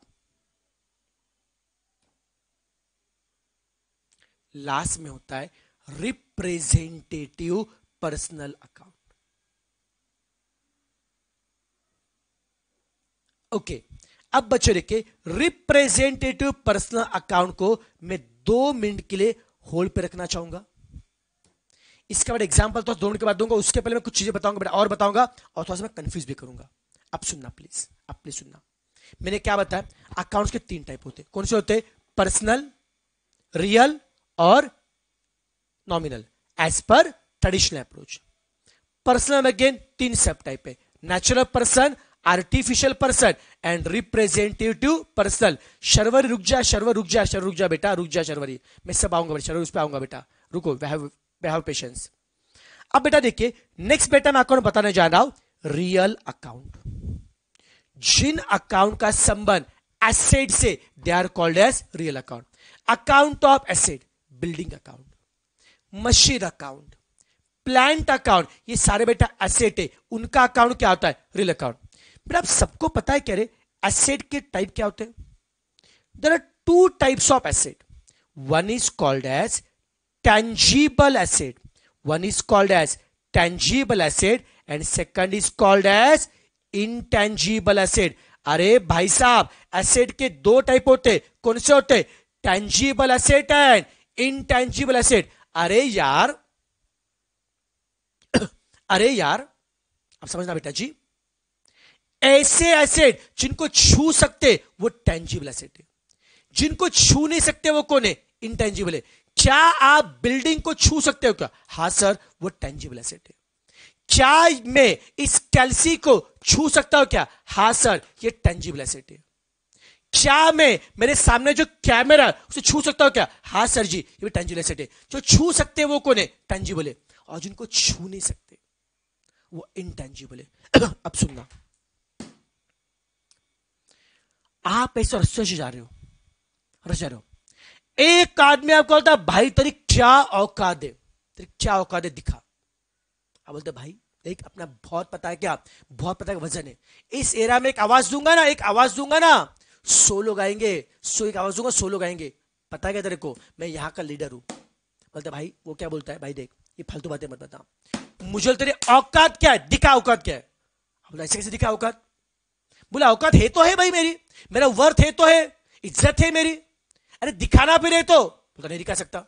लास्ट में होता है रिप्रेजेंटेटिव पर्सनल अकाउंट ओके अब बच्चों देखिए रिप्रेजेंटेटिव पर्सनल अकाउंट को मैं दो मिनट के लिए होल्ड पे रखना चाहूंगा इसके बाद एग्जाम्पल तो दोनों के बाद दूंगा उसके पहले मैं कुछ चीजें बताऊंगा बेटा और बताऊंगा और थोड़ा सा मैं कंफ्यूज भी करूंगा आप सुनना प्लीज आप प्लीज सुनना मैंने क्या बताया अकाउंट्स के तीन टाइप होते कौन से होते पर्सनल रियल और nominal as per traditional approach personal again तीन सब टाइप है natural person artificial person and representative person Sharvar रुक जा शर्वर रुक जा शर्वर रुक जा बेटा रुक जा शर्वरी मैं सब आऊंगा बेटा शर्वर उस पर आऊंगा बेटा रुको हैव पेशेंस अब बेटा देखिए नेक्स्ट बेटा मैं अकाउंट बताने जा रहा हूं रियल अकाउंट जिन अकाउंट का संबंध एसेट से they are called as real account account of asset building account machine account plant account ये सारे बेटा एसेट है उनका अकाउंट क्या होता है रियल अकाउंट पर आप सबको पता है क्या रे एसिड के टाइप क्या होते हैं there are two types of asset one is called as tangible acid one is called as tangible acid and second is called as intangible asset अरे भाई साहब एसेड के दो टाइप होते कौन से होते tangible asset and intangible asset अरे यार अरे यार आप समझना बेटा जी ऐसे एसेट जिनको छू सकते वो टेंजिबल एसेट है जिनको छू नहीं सकते वो कौन है इनटेंजिबल है क्या आप बिल्डिंग को छू सकते हो क्या हाँ सर वो टेंजिबल एसेट है क्या मैं इस कैलसी को छू सकता हूं क्या हाँ सर ये टेंजिबल एसेट है क्या मैं मेरे सामने जो कैमरा उसे छू सकता हूं क्या हाँ सर जी ये भी टेंजिबल एसेट है जो छू सकते वो कौन है टेंजिबल है और जिनको छू नहीं सकते वो इनटेंजिबल है अब सुनना आप ऐसे से जा रहे हो रस जा रहे हो एक आदमी आपको बोलता भाई तेरी क्या औकात है तेरी क्या औकात है दिखा आप बोलते भाई देख अपना बहुत पता है क्या बहुत पता है वजन है इस एरिया में एक आवाज दूंगा ना एक आवाज दूंगा ना सो लोग आएंगे सो एक आवाज दूंगा सो लोग आएंगे पता है क्या तेरे को मैं यहाँ का लीडर हूं बोलते भाई वो क्या बोलता है भाई देख ये फालतू बातें मत बता मुझे तेरी औकात क्या है दिखा औकात क्या है ऐसे कैसे दिखा औकात बोला औकात है तो है भाई मेरी मेरा वर्थ है तो है इज्जत है मेरी अरे दिखाना भी रहे तो बोला नहीं दिखा सकता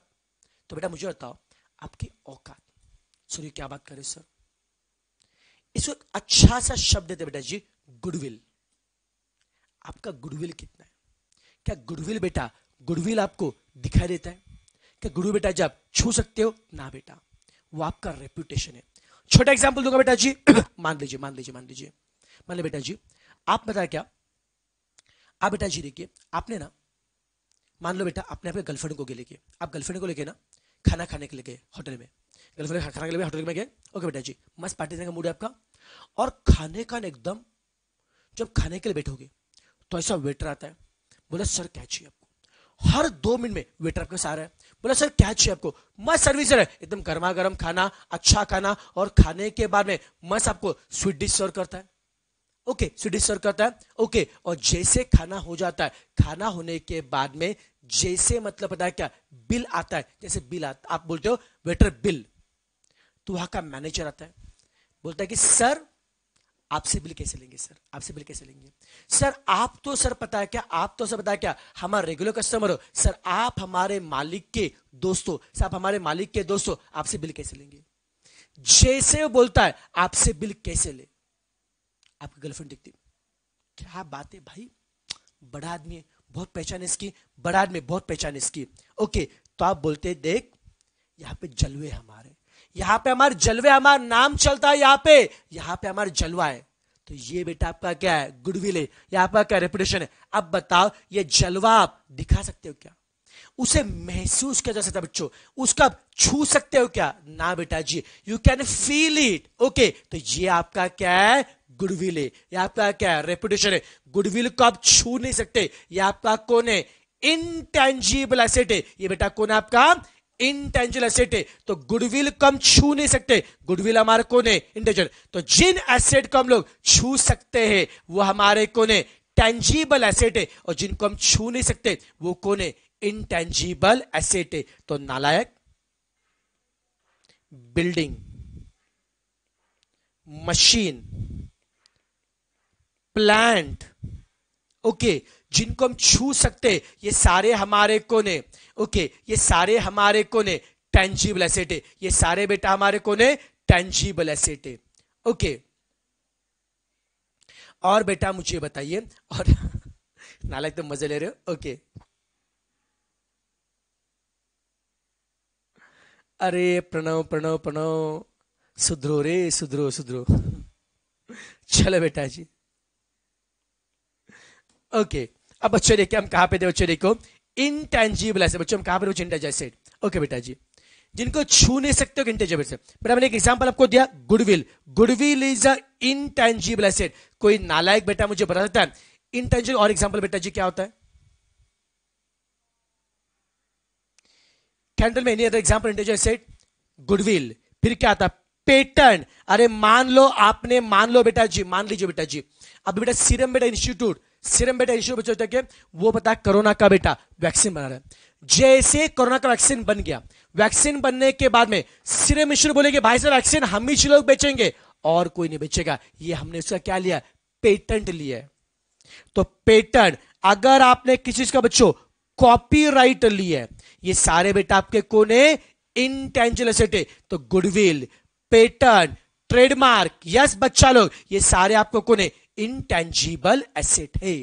तो बेटा मुझे बताओ आपकी औकात सर क्या बात करे सर इसको अच्छा सा शब्द देते तो बेटा जी गुडविल आपका गुडविल कितना है क्या गुडविल बेटा गुडविल आपको दिखाई देता है क्या गुडविल बेटा जब आप छू सकते हो ना बेटा वो आपका रेपुटेशन है छोटा एग्जाम्पल दूंगा बेटा जी मान लीजिए मान लीजिए मान लीजिए मान लीजिए बेटा जी आप बताया क्या आप बेटा जी देखिए आपने ना मान लो बेटा आपने अपने गर्लफ्रेंड को लेके आप गर्लफ्रेंड को लेके ना खाना खाने के लिए गए होटल में गर्लफ्रेंड खाना के लिए होटल में गए ओके बेटा जी मस्त पार्टी देने का मूड है आपका और खाने का एकदम जब खाने के लिए बैठोगे तो ऐसा वेटर आता है बोला सर क्या चाहिए आपको हर दो मिनट में वेटर आपके साथ है बोला सर क्या चाहिए आपको मस्त सर्विस है एकदम गर्मा गर्म खाना अच्छा खाना और खाने के बाद में मस्त आपको स्वीट डिश सर्व करता है ओके okay, सर कहता है ओके और जैसे खाना हो जाता है खाना होने के बाद में जैसे मतलब पता है क्या बिल आता है जैसे बिल आता आप बोलते हो वेटर बिल तो वहां का मैनेजर आता है बोलता है कि सर आपसे बिल कैसे लेंगे सर आपसे बिल कैसे लेंगे सर आप तो सर पता है क्या आप तो सर पता है क्या हमारे रेगुलर कस्टमर हो सर आप हमारे मालिक के दोस्तों सर आप हमारे मालिक के दोस्तों आपसे बिल कैसे लेंगे जैसे बोलता है आपसे बिल कैसे ले आपकी गर्लफ्रेंड दिखती क्या बात है भाई बड़ा आदमी है बहुत पहचान इसकी बड़ा आदमी बहुत पहचान इसकी ओके तो आप बोलते देख यहाँ पे जलवे हमारे यहाँ पे हमारे जलवे हमारा नाम चलता है यहाँ पे यहाँ पे हमारा जलवा है तो ये बेटा आपका क्या है गुडविल है यहाँ पर क्या रेपुटेशन है अब बताओ ये जलवा आप दिखा सकते हो क्या उसे महसूस किया जा सकता बच्चों उसका छू सकते हो क्या ना बेटा जी you can feel it okay तो ये आपका क्या है गुडविल है ये आपका क्या है रेपुटेशन है गुडविल को आप छू नहीं सकते ये आपका कौन है इनटेंजिबल एसेट है ये बेटा कौन है आपका इनटेंजिबल एसेट है तो गुडविल को हम छू नहीं सकते गुडविल हमारे कौन है इंटेंजिबल तो जिन एसेट को हम लोग छू सकते हैं वो हमारे कौन है टेंजिबल एसेट है और जिनको हम छू नहीं सकते वो कौन है इनटेंजिबल एसेट है तो नालायक बिल्डिंग मशीन प्लांट ओके जिनको हम छू सकते ये सारे हमारे कोने ओके ये सारे हमारे कोने टेंजिबल एसेट है ये सारे बेटा हमारे कौन है टेंजिबल एसेट है ओके और बेटा मुझे बताइए और नाला तो मजे ले रहे हो ओके अरे प्रणव प्रणव प्रणव सुधरो रे सुधरो सुधरो चलो बेटा जी ओके अब बच्चों देखिए हम कहाँ पे थे बच्चों देखो इनटेंजिबल ऐसे बच्चों हम कहाँ पे कुछ इंटेंजिबल ओके बेटा जी जिनको छू नहीं सकते हो इंटेंजिबल से बट हमने एक एग्जाम्पल आपको दिया goodwill goodwill is a intangible asset कोई नालायक बेटा मुझे बता देता है इनटेंजिबल और एग्जाम्पल बेटा जी क्या होता है कैंडल में any other example intangible asset goodwill फिर क्या आता है पेटर्न अरे मान लो आपने मान लो बेटा जी मान लीजिए बेटा जी अभी बेटा सीरम बेटा इंस्टीट्यूट सिरम बेटा इश्यू बच्चों के वो बताया कोरोना का बेटा वैक्सीन बना रहा है जैसे कोरोना का वैक्सीन बन गया वैक्सीन बनने के बाद में सिरम ईश्वर बोले कि भाई साहब वैक्सीन हम ही लोग बेचेंगे और कोई नहीं बेचेगा ये हमने उसका क्या लिया पेटेंट लिया है तो पेटेंट अगर आपने किसी चीज का बच्चों कॉपीराइट लिया है ये सारे बेटा आपके कोने है इंटेंजिबल एसेट है तो गुडविल पेटर्न ट्रेडमार्क यस बच्चा लोग ये सारे आपको कोने इनटेंजिबल एसेट है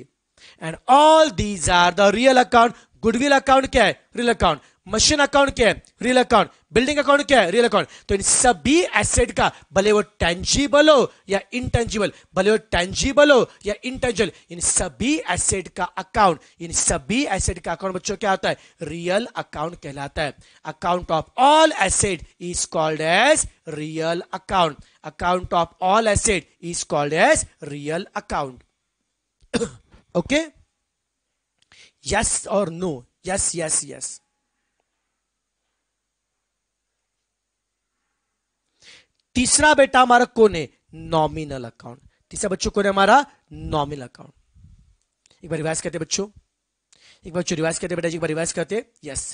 and all these are the real account goodwill account क्या है रियल अकाउंट मशीन अकाउंट क्या है रियल अकाउंट बिल्डिंग अकाउंट क्या है रियल अकाउंट तो इन सभी एसेट का भले वो टेंजिबल हो या इनटेंजिबल भले वो टेंजिबल हो या इनटेंजिबल इन सभी एसेट का अकाउंट इन सभी एसेट का अकाउंट बच्चों क्या होता है रियल अकाउंट कहलाता है account of all asset is called as real account account of all asset is called as real account okay yes or no yes yes yes तीसरा बेटा हमारा कौन है नॉमिनल अकाउंट तीसरा बच्चों कौन है हमारा नॉमिनल अकाउंट एक बार रिवाइज करते बच्चों एक बार बच्चों रिवाइज करते बेटा जी एक बार रिवाइज करते यस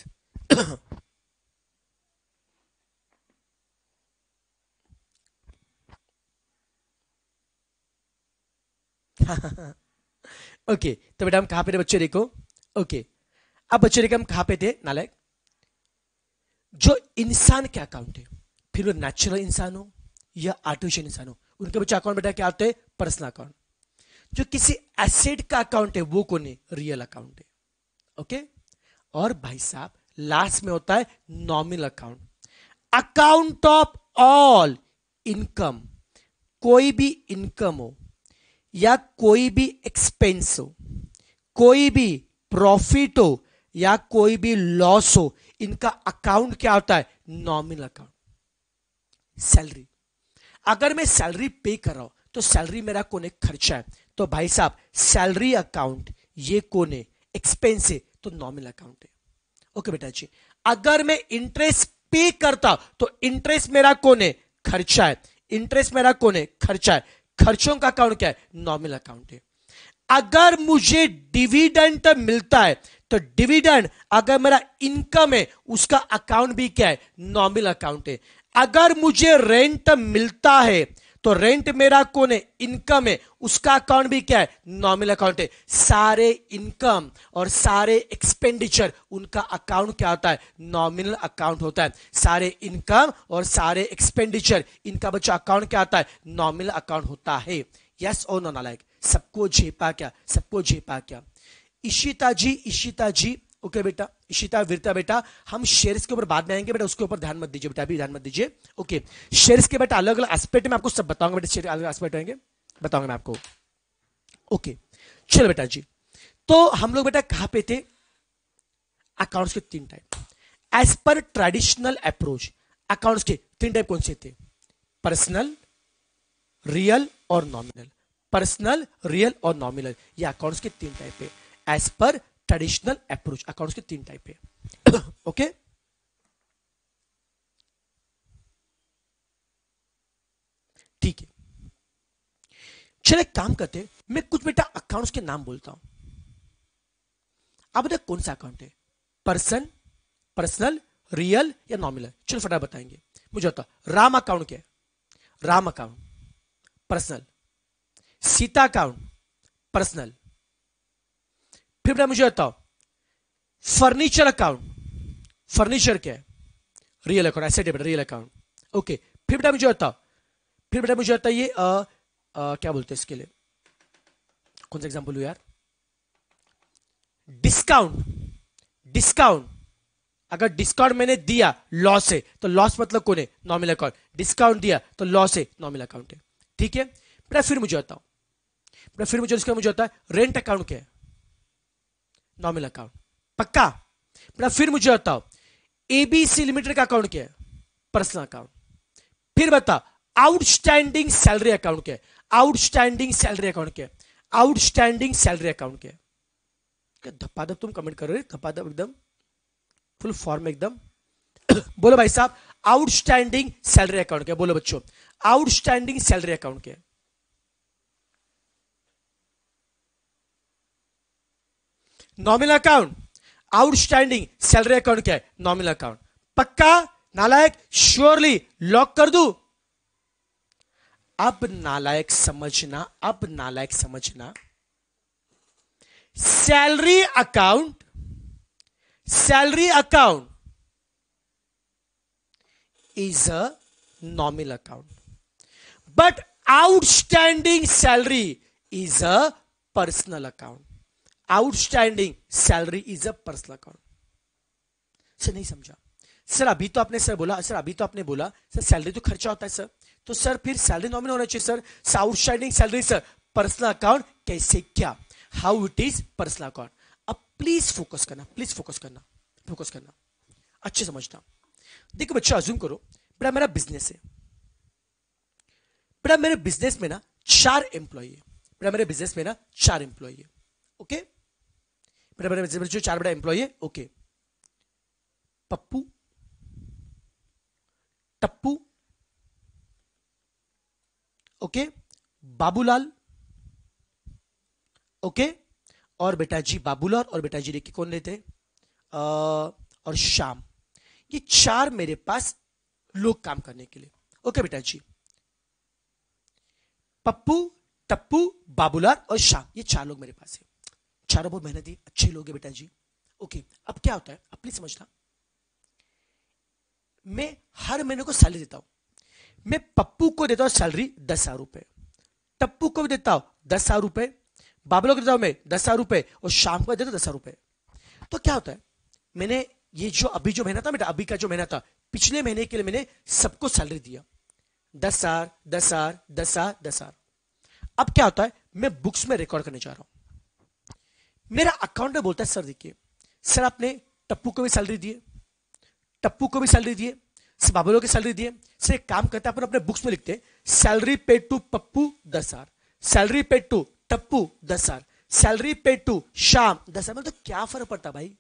ओके तो बेटा हम कहाँ पे थे बच्चे देखो ओके अब बच्चे देखो हम कहाँ पे थे नालायक जो इंसान के अकाउंट है फिर वो नेचुरल इंसान हो या आर्टिफिशियल इंसान हो उनके बच्चे अकाउंट बेटा क्या होते हैं पर्सनल अकाउंट जो किसी एसेट का अकाउंट है वो कौन है रियल अकाउंट है ओके और भाई साहब लास्ट में होता है nominal account account of all income कोई भी इनकम हो या कोई भी एक्सपेंस हो कोई भी प्रॉफिट हो या कोई भी लॉस हो इनका अकाउंट क्या होता है नॉमिनल अकाउंट सैलरी अगर मैं सैलरी पे कर रहा हूं तो सैलरी मेरा कोने खर्चा है तो भाई साहब सैलरी अकाउंट ये कोने एक्सपेंस है तो नॉमिनल अकाउंट है ओके बेटा जी अगर मैं इंटरेस्ट पे करता तो इंटरेस्ट मेरा कोने खर्चा है इंटरेस्ट मेरा कोने खर्चा है खर्चों का अकाउंट क्या है नॉर्मल अकाउंट है अगर मुझे डिविडेंड मिलता है तो डिविडेंड अगर मेरा इनकम है उसका अकाउंट भी क्या है नॉर्मल अकाउंट है अगर मुझे रेंट मिलता है तो रेंट मेरा कौन है इनकम है उसका अकाउंट भी क्या है नॉर्मल अकाउंट है सारे इनकम और सारे एक्सपेंडिचर उनका अकाउंट क्या होता है नॉमिनल अकाउंट होता है सारे इनकम और सारे एक्सपेंडिचर इनका बच्चा अकाउंट क्या होता है नॉमिनल अकाउंट होता है यस और नॉन अलाइक सबको झेपा क्या सबको झेपा क्या इशिता जी इशिता जी ओके बेटा इशिता वीरता बेटा हम शेयर्स के ऊपर बाद में आएंगे बेटा उसके ऊपर ध्यान मत दीजिए बेटा अभी ध्यान मत दीजिए ओके शेयर्स के बेटा अलग अलग एस्पेक्ट में आपको सब बताऊंगा बेटा शेयर अलग एस्पेक्ट आएंगे बताऊंगा मैं आपको ओके चलो बेटा जी तो हम लोग बेटा कहां पे थे अकाउंट्स के तीन type as per traditional approach accounts के तीन टाइप कौन से थे पर्सनल रियल और नॉमिनल पर्सनल रियल और नॉमिनल ये अकाउंट्स के तीन टाइप है as per traditional approach accounts के तीन टाइप है ओके ठीक है एक काम करते मैं कुछ बेटा अकाउंट्स के नाम बोलता हूं आप बताए कौन सा अकाउंट है पर्सन पर्सनल रियल या नॉमिनल चलो फटा बताएंगे मुझे होता राम अकाउंट क्या है Ram account personal Sita account personal फिर मुझे बताओ फर्नीचर अकाउंट फर्नीचर क्या है रियल अकाउंट एसे डेबिट रियल अकाउंट ओके फिर बेटा मुझे बताओ फिर बेटा मुझे बताओ ये आ, आ, क्या बोलते हैं इसके लिए कौन सा एग्जाम्पल यार डिस्काउंट डिस्काउंट अगर डिस्काउंट मैंने दिया लॉस है तो लॉस मतलब कौन है नॉर्मल अकाउंट डिस्काउंट दिया तो लॉस है नॉर्मल अकाउंट है ठीक है बेटा फिर मुझे बताओ बेटा फिर मुझे इसका मुझे होता है रेंट अकाउंट क्या है नॉमिनल अकाउंट पक्का बेटा फिर मुझे बताओ एबीसी लिमिटेड का अकाउंट क्या है पर्सनल अकाउंट फिर बताओ आउटस्टैंडिंग सैलरी अकाउंट क्या है आउटस्टैंडिंग सैलरी अकाउंट क्या है आउटस्टैंडिंग सैलरी अकाउंट क्या है धपाधप तुम कमेंट करो धपाधप एकदम फुल फॉर्म एकदम बोलो भाई साहब आउटस्टैंडिंग सैलरी अकाउंट क्या बोलो बच्चों आउटस्टैंडिंग सैलरी अकाउंट क्या nominal account outstanding salary account क्या है नॉमिनल अकाउंट पक्का नालायक श्योरली लॉक कर दू अब नालायक समझना अब नालायक समझना salary account salary account is a nominal account but outstanding salary is a personal account outstanding salary is a personal account sir नहीं समझा सर अभी तो आपने सर बोला सर अभी तो आपने बोला सर सैलरी तो खर्चा होता है सर तो सर फिर सैलरी नॉमिनल होना चाहिए sir outstanding salary sir personal account कैसे क्या how it is personal account अब प्लीज फोकस करना प्लीज फोकस करना फोकस करना अच्छे समझना देखो बच्चा अज्यूम करो बड़ा मेरा बिजनेस है बड़ा मेरे बिजनेस में ना चार एम्प्लॉय है बड़ा मेरे बिजनेस में ना चार एम्प्लॉय है ओके बड़े चार बड़ा एम्प्लॉय है okay Pappu Tappu okay Babulal okay और बेटा जी बाबूलाल और बेटा जी देखिए कौन लेते हैं और शाम ये चार मेरे पास लोग काम करने के लिए ओके बेटा जी पप्पू टप्पू बाबूलाल और शाम ये चार लोग मेरे पास है चारों अच्छा रहा बहुत मेहनती अच्छे लोग है बेटा जी ओके अब क्या होता है अब समझना मैं हर महीने को सैलरी देता हूं मैं पप्पू को देता हूं सैलरी दस हजार रुपए टप्पू को भी देता हूं दस हजार रुपए बाबलों को देता हूं मैं दस हजार रुपए और शाम को देता हूं दस हजार रुपए तो क्या होता है मैंने ये जो अभी जो महीना था बेटा अभी का जो महीना था पिछले महीने के लिए मैंने सबको सैलरी दिया दस हजार दस हजार दस हजार दस हजार अब क्या होता है मैं बुक्स में रिकॉर्ड करने जा रहा हूं मेरा अकाउंटर बोलता है सर देखिए सर आपने टप्पू को भी सैलरी दिए टप्पू को भी सैलरी दिए बाबू की सैलरी दिए सर एक काम करते हैं अपन अपने बुक्स में लिखते हैं सैलरी पेड टू पप्पू दस आर सैलरी पेड टू टप्पू दस आर सैलरी पेड टू शाम दस आर मतलब क्या फर्क पड़ता भाई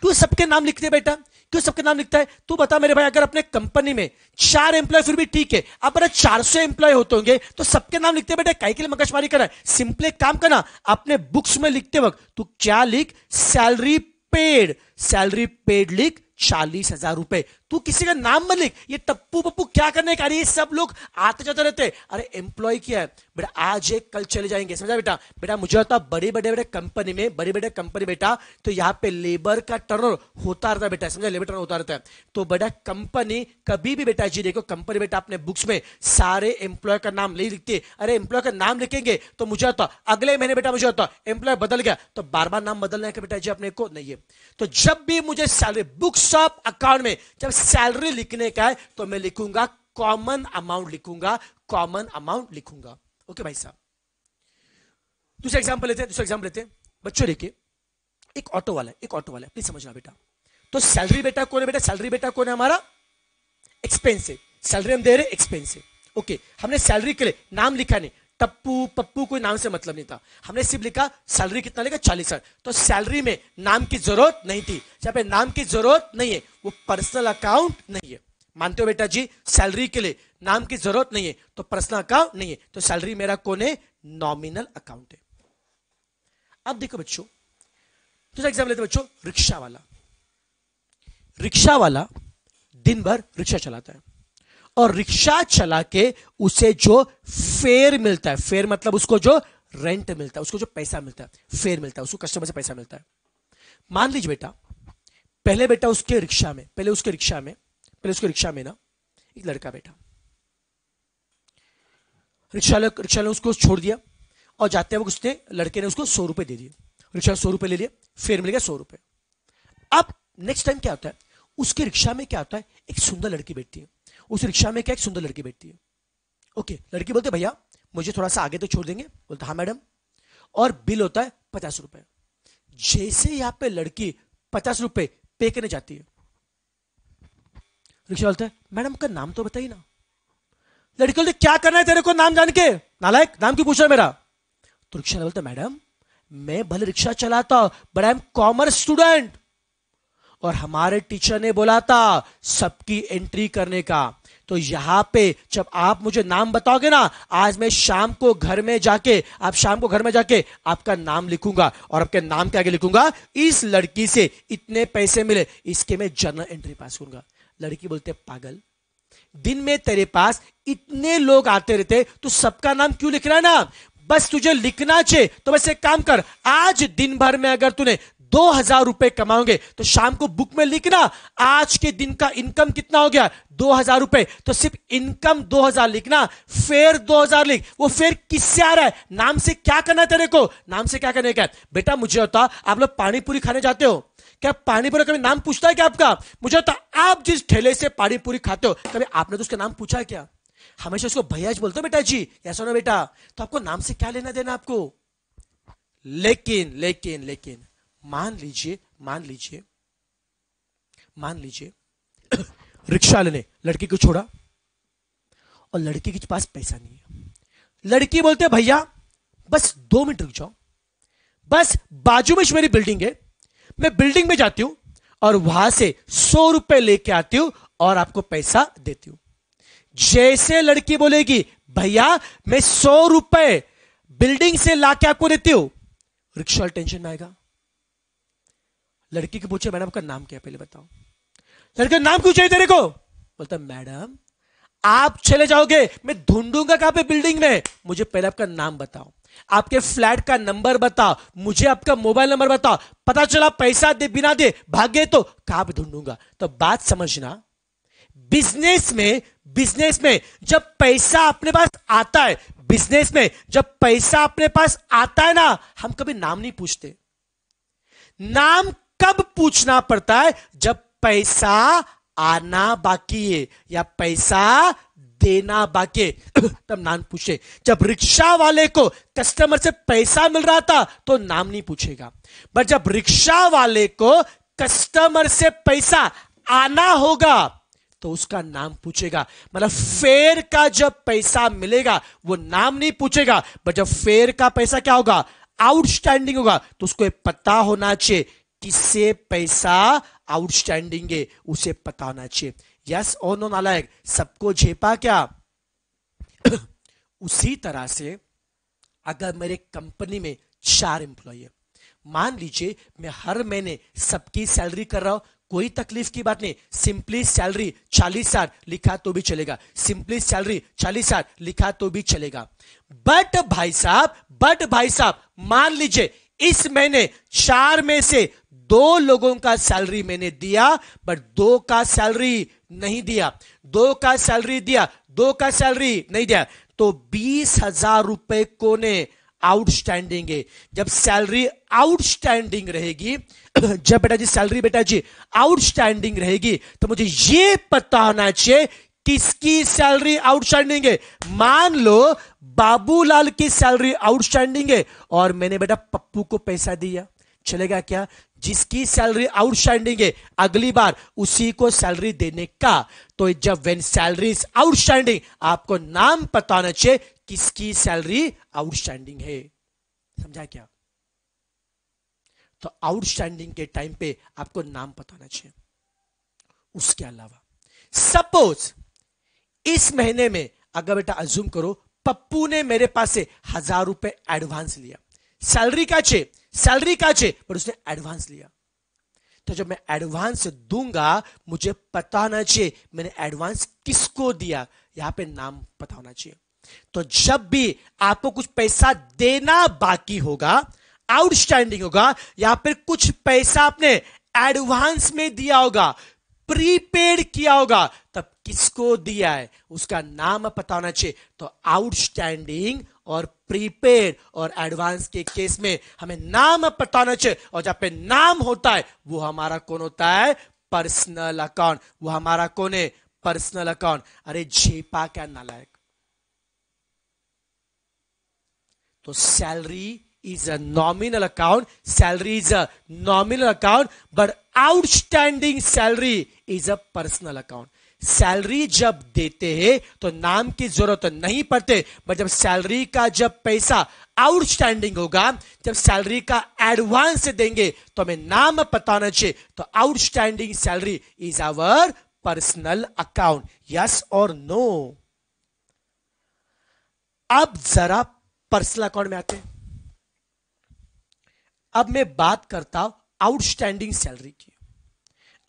क्यों सबके नाम लिखते हैं बेटा क्यों सबके नाम लिखता है तू बता मेरे भाई अगर अपने कंपनी में चार एम्प्लॉय फिर भी ठीक है आप अगर चार सौ एम्प्लॉय होते होंगे तो सबके नाम लिखते बेटे कई के लिए मकशमारी करा है सिंपल काम करना अपने बुक्स में लिखते वक्त तू क्या लिख सैलरी पेड सैलरी पेड लिख चालीस हजार रुपए तू किसी का नाम मत लिख ये टप्पू पप्पू क्या करने का अरे ये सब लोग आते जाते रहते अरे एम्प्लॉय क्या है बेटा आज एक कल चले जाएंगे समझा बेटा बेटा मुझे होता बड़े बड़े बड़े कंपनी में बड़े बड़े कंपनी बेटा तो यहाँ पे लेबर का टर्न होता रहता है बेटा समझा लेबर टर्न होता रहता है तो बेटा कंपनी कभी भी बेटा जी देखो कंपनी बेटा अपने बुक्स में सारे एम्प्लॉय का नाम नहीं लिखती अरे एम्प्लॉय का नाम लिखेंगे तो मुझे होता अगले महीने बेटा मुझे होता एम्प्लॉय बदल गया तो बार बार नाम बदलना है बेटा जी अपने को नहीं है तो जब भी मुझे सैलरी बुक्स ऑफ अकाउंट में जब सैलरी लिखने का है तो मैं लिखूंगा कॉमन अमाउंट लिखूंगा कॉमन अमाउंट लिखूंगा ओके okay, भाई साहब दूसरा एग्जाम्पल लेते हैं दूसरा एग्जाम्पल लेते हैं बच्चों देखिए एक ऑटो वाला है एक ऑटो वाला है प्लीज समझना बेटा तो सैलरी बेटा कौन है बेटा सैलरी बेटा कौन है हमारा एक्सपेंसिव सैलरी हम दे रहे एक्सपेंसिव ओके okay, हमने सैलरी के लिए नाम लिखा नहीं टप्पू पप्पू कोई नाम से मतलब नहीं था हमने सिर्फ लिखा सैलरी कितना लिखा चालीस हजार तो सैलरी में नाम की जरूरत नहीं थी जहां पे नाम की जरूरत नहीं है वो पर्सनल अकाउंट नहीं है मानते हो बेटा जी सैलरी के लिए नाम की जरूरत नहीं है तो पर्सनल अकाउंट नहीं है तो सैलरी मेरा कौन है नॉमिनल अकाउंट है अब देखो बच्चों दूसरा एग्जाम्पल लेते बच्चों रिक्शा वाला रिक्शा वाला दिन भर रिक्शा चलाता है और रिक्शा चला के उसे जो फेयर मिलता है फेयर मतलब उसको जो रेंट मिलता है उसको जो पैसा मिलता है फेयर मिलता है उसको कस्टमर से पैसा मिलता है मान लीजिए बेटा पहले बेटा उसके रिक्शा में पहले उसके रिक्शा में पहले उसके रिक्शा में ना एक लड़का बेटा रिक्शा रिक्शा ने उसको छोड़ दिया और जाते वक्त उसने लड़के ने उसको सौ रुपए दे दिए रिक्शा सौ रुपए ले लिए फिर मिल गया सौ रुपए अब नेक्स्ट टाइम क्या होता है उसके रिक्शा में क्या होता है एक सुंदर लड़की बैठती है उस रिक्शा में क्या एक सुंदर लड़की बैठती है ओके लड़की बोलते भैया मुझे थोड़ा सा आगे तो छोड़ देंगे बोलते हाँ मैडम और बिल होता है पचास रुपए जैसे यहां पे लड़की पचास रुपए पे करने जाती है रिक्शा बोलते मैडम का नाम तो बताइए ना लड़की बोलते क्या करना है तेरे को नाम जान के नालायक नाम क्यों पूछ रहा मेरा तो रिक्शा बोलते मैडम मैं भले रिक्शा चलाता but I am commerce student और हमारे टीचर ने बोला था सबकी एंट्री करने का तो यहाँ पे जब आप मुझे नाम बताओगे ना आज मैं शाम को घर में जाके आप शाम को घर में जाके आपका नाम लिखूंगा और आपके नाम के आगे लिखूंगा इस लड़की से इतने पैसे मिले इसके मैं जर्नल एंट्री पास करूंगा लड़की बोलते पागल दिन में तेरे पास इतने लोग आते रहते तो सबका नाम क्यों लिख रहा है ना बस तुझे लिखना चाहिए तो बस एक काम कर आज दिन भर में अगर तूने दो हजार रुपए कमाओगे तो शाम को बुक में लिखना आज के दिन का इनकम कितना हो गया दो हजार रुपए तो सिर्फ इनकम दो हजार लिखना फेर दो हजार लिख वो फेर किससे आ रहा है नाम से क्या करना है तेरे को नाम से क्या करने का बेटा मुझे होता आप लोग पानीपुरी खाने जाते हो क्या पानी कभी नाम पूछता है क्या आपका मुझे होता आप जिस ठेले से पानी पूरी खाते हो कभी आपने तो उसका नाम पूछा क्या हमेशा उसको भैया जी बोलते हो बेटा जी ऐसा ना बेटा तो आपको नाम से क्या लेना देना आपको लेकिन लेकिन लेकिन मान लीजिए मान लीजिए मान लीजिए रिक्शा वाले ने लड़की को छोड़ा और लड़की के पास पैसा नहीं है लड़की बोलते भैया बस दो मिनट रुक जाओ बस बाजू में मेरी बिल्डिंग है मैं बिल्डिंग में जाती हूं और वहां से सौ रुपए लेके आती हूं और आपको पैसा देती हूं जैसे लड़की बोलेगी भैया मैं सौ रुपए बिल्डिंग से लाके आपको देती हूं रिक्शा टेंशन में आएगा लड़की को पूछे मैडम आपका नाम क्या पहले बताओ लड़का नाम क्यों चाहिए तेरे को बोलता मैडम आप चले जाओगे मैं ढूंढूंगा कहां पे बिल्डिंग में मुझे पहले आपका नाम बताओ आपके फ्लैट का नंबर बताओ मुझे आपका मोबाइल नंबर बताओ पता चला पैसा दे बिना दे भाग गए तो कहां पे ढूंढूंगा तो बात समझना बिजनेस में बिजनेस में जब पैसा अपने पास आता है बिजनेस में जब पैसा अपने पास आता है ना हम कभी नाम नहीं पूछते नाम कब पूछना पड़ता है जब पैसा आना बाकी है या पैसा देना बाकी है तब नाम पूछे जब रिक्शा वाले को कस्टमर से पैसा मिल रहा था तो नाम नहीं पूछेगा बट जब रिक्शा वाले को कस्टमर से पैसा आना होगा तो उसका नाम पूछेगा मतलब फेर का जब पैसा मिलेगा वो नाम नहीं पूछेगा बट जब फेर का पैसा क्या होगा आउटस्टैंडिंग होगा तो उसको पता होना चाहिए किससे पैसा आउटस्टैंडिंग है उसे पता होना चाहिए यस और नो नालायक सबको झेपा क्या उसी तरह से अगर मेरे कंपनी में चार एम्प्लॉय है मान लीजिए मैं हर महीने सबकी सैलरी कर रहा हूं कोई तकलीफ की बात नहीं सिंपली सैलरी चालीस हजार लिखा तो भी चलेगा सिंपली सैलरी चालीस हजार लिखा तो भी चलेगा बट भाई साहब बट भाई साहब मान लीजिए इस महीने चार में से दो लोगों का सैलरी मैंने दिया बट दो का सैलरी नहीं दिया दो का सैलरी दिया दो का सैलरी नहीं दिया तो बीस हजार रुपए को ने आउटस्टैंडिंग है जब सैलरी आउटस्टैंडिंग रहेगी जब बेटा जी सैलरी बेटा जी आउटस्टैंडिंग रहेगी तो मुझे ये पता होना चाहिए किसकी सैलरी आउटस्टैंडिंग है मान लो बाबूलाल की सैलरी आउटस्टैंडिंग है और मैंने बेटा पप्पू को पैसा दिया चलेगा क्या जिसकी सैलरी आउटस्टैंडिंग है अगली बार उसी को सैलरी देने का तो जब वेन सैलरी इज आउटस्टैंडिंग आपको नाम पता होना चाहिए किसकी सैलरी आउटस्टैंडिंग है समझा क्या तो आउटस्टैंडिंग के टाइम पे आपको नाम पता होना चाहिए उसके अलावा सपोज इस महीने में अगर बेटा अज्यूम करो पप्पू ने मेरे पास से हजार रुपए एडवांस लिया सैलरी का चाहिए सैलरी का चे पर उसने एडवांस लिया तो जब मैं एडवांस दूंगा मुझे पता होना चाहिए मैंने एडवांस किसको दिया यहां पे नाम पता होना चाहिए तो जब भी आपको कुछ पैसा देना बाकी होगा आउटस्टैंडिंग होगा या फिर कुछ पैसा आपने एडवांस में दिया होगा प्रीपेड किया होगा तब किसको दिया है उसका नाम पता होना चाहिए तो आउटस्टैंडिंग और प्रीपेड और एडवांस के केस में हमें नाम पटाना चाहिए और जहां पे नाम होता है वो हमारा कौन होता है पर्सनल अकाउंट वो हमारा कौन है पर्सनल अकाउंट अरे झेपा क्या नालायक तो salary is a nominal account salary is a nominal account but outstanding salary is a personal account salary जब देते हैं तो नाम की जरूरत तो नहीं पड़ते बट जब सैलरी का जब पैसा आउटस्टैंडिंग होगा जब सैलरी का एडवांस देंगे तो हमें नाम पता होना चाहिए तो outstanding salary is our personal account yes और नो अब जरा पर्सनल अकाउंट में आते हैं अब मैं बात करता हूं आउटस्टैंडिंग सैलरी की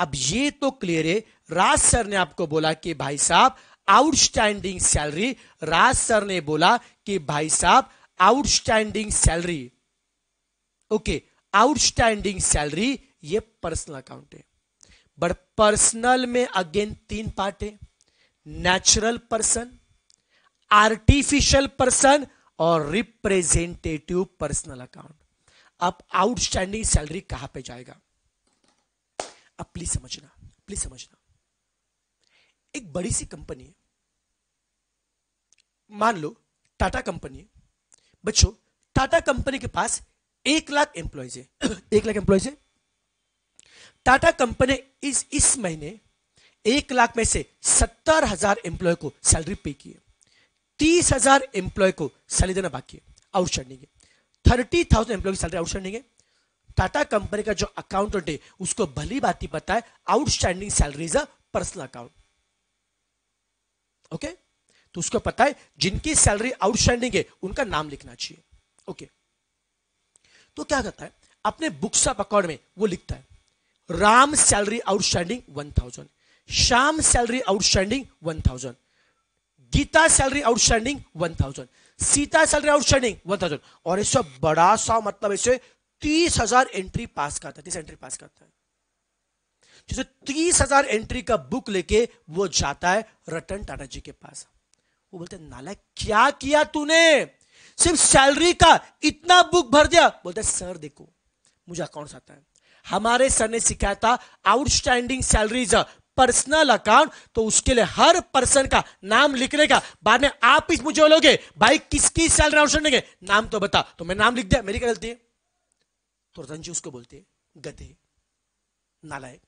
अब ये तो क्लियर है राज सर ने आपको बोला कि भाई साहब आउटस्टैंडिंग सैलरी राज सर ने बोला कि भाई साहब outstanding salary okay outstanding salary ये पर्सनल अकाउंट है बट पर्सनल में अगेन तीन पार्ट है नेचुरल पर्सन आर्टिफिशियल पर्सन और रिप्रेजेंटेटिव पर्सनल अकाउंट अब आउटस्टैंडिंग सैलरी कहां पे जाएगा अब प्लीज समझना प्लीज समझना एक बड़ी सी कंपनी है मान लो टाटा कंपनी बच्चों टाटा कंपनी के पास एक लाख एम्प्लॉयज है एक लाख एम्प्लॉयज है टाटा कंपनी इस इस महीने एक लाख में से सत्तर हजार एम्प्लॉय को सैलरी पे की है तीस हजार एम्प्लॉय को सैलरी देना बाकी है आउटस्टैंडिंग है थर्टी थाउजेंड एम्प्लॉय की सैलरी आउटस्टैंडिंग है टाटा कंपनी का जो अकाउंटेंट है उसको भली बात ही पता है outstanding salary personal account okay तो उसको पता है जिनकी सैलरी आउटस्टैंडिंग है उनका नाम लिखना चाहिए ओके तो क्या करता है अपने बुक्स ऑफ अकाउंट में वो लिखता है Ram salary outstanding one thousand Shyam salary outstanding one thousand Geeta salary outstanding one thousand Sita salary outstanding one thousand और ऐसा बड़ा सा मतलब इसे तीस हजार एंट्री पास करता है तीस एंट्री पास करता है जैसे तीस हजार एंट्री का बुक लेके वो जाता है रतन टाटा जी के पास वो बोलते नाला क्या किया तूने सिर्फ सैलरी का इतना बुक भर दिया बोलते सर देखो मुझे अकाउंट आता है हमारे सर ने सिखाया था आउटस्टैंडिंग सैलरीज पर्सनल अकाउंट तो उसके लिए हर पर्सन का नाम लिखने का बाद में आप इस मुझे बोलोगे भाई किसकी सैलरी आउटस्टैंडिंग है नाम तो बता तो मैं नाम लिख दिया मेरी गलती है तो रंजू उसको बोलते गधे नालायक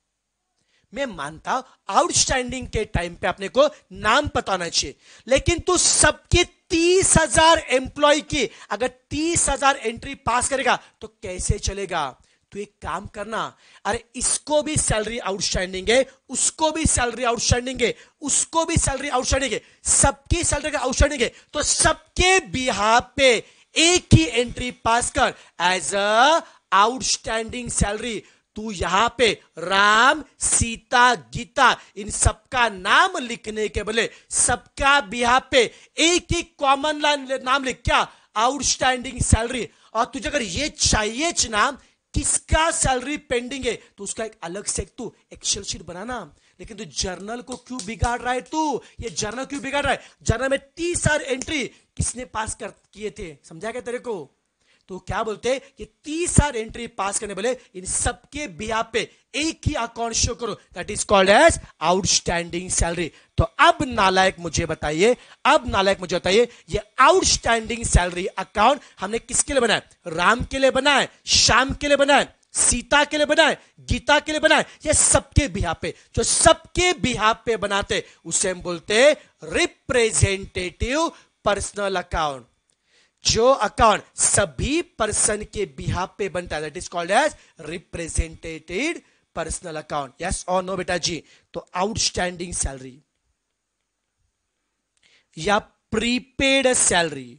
मैं मानता आउटस्टैंडिंग के टाइम पे अपने को नाम बताना चाहिए लेकिन तू सबके तीस हजार एम्प्लॉय की अगर तीस हजार एंट्री पास करेगा तो कैसे चलेगा तो एक काम करना अरे इसको भी सैलरी आउटस्टैंडिंग है उसको भी सैलरी आउटस्टैंडिंग है उसको भी सैलरी आउटस्टैंडिंग है सबकी सैलरी का आउटस्टैंडिंग है तो सबके बिहार पे एक ही एंट्री पास कर एज अ आउटस्टैंडिंग सैलरी तू यहां पे राम सीता गीता इन सबका नाम लिखने के बोले सबका भी यहां पे एक एक कॉमन नाम लिख क्या आउटस्टैंडिंग सैलरी और तुझे अगर ये चाहिए नाम किसका सैलरी पेंडिंग है तो उसका एक अलग से तू एक्सेल शीट बनाना लेकिन तू तो जर्नल को क्यों बिगाड़ रहा है तू ये जर्नल क्यों बिगाड़ रहा है जर्नल में तीस सार एंट्री किसने पास कर किए थे समझा क्या तेरे को तो क्या बोलते कि तीस साल एंट्री पास करने बोले इन सबके बिहार पे एक ही अकाउंट शो करो that is called as outstanding salary तो अब नालायक मुझे बताइए अब नालायक मुझे बताइए ये आउटस्टैंडिंग सैलरी अकाउंट हमने किसके लिए बनाया राम के लिए बनाया श्याम के लिए बनाया सीता के लिए बनाए गीता के लिए बनाए ये सबके बिहा पे जो सबके बिहा पे बनाते उसे हम बोलते रिप्रेजेंटेटिव पर्सनल अकाउंट जो अकाउंट सभी पर्सन के बिहाफ पे बनता है that is called as represented personal account yes और नो बेटा जी तो आउटस्टैंडिंग सैलरी या प्रीपेड सैलरी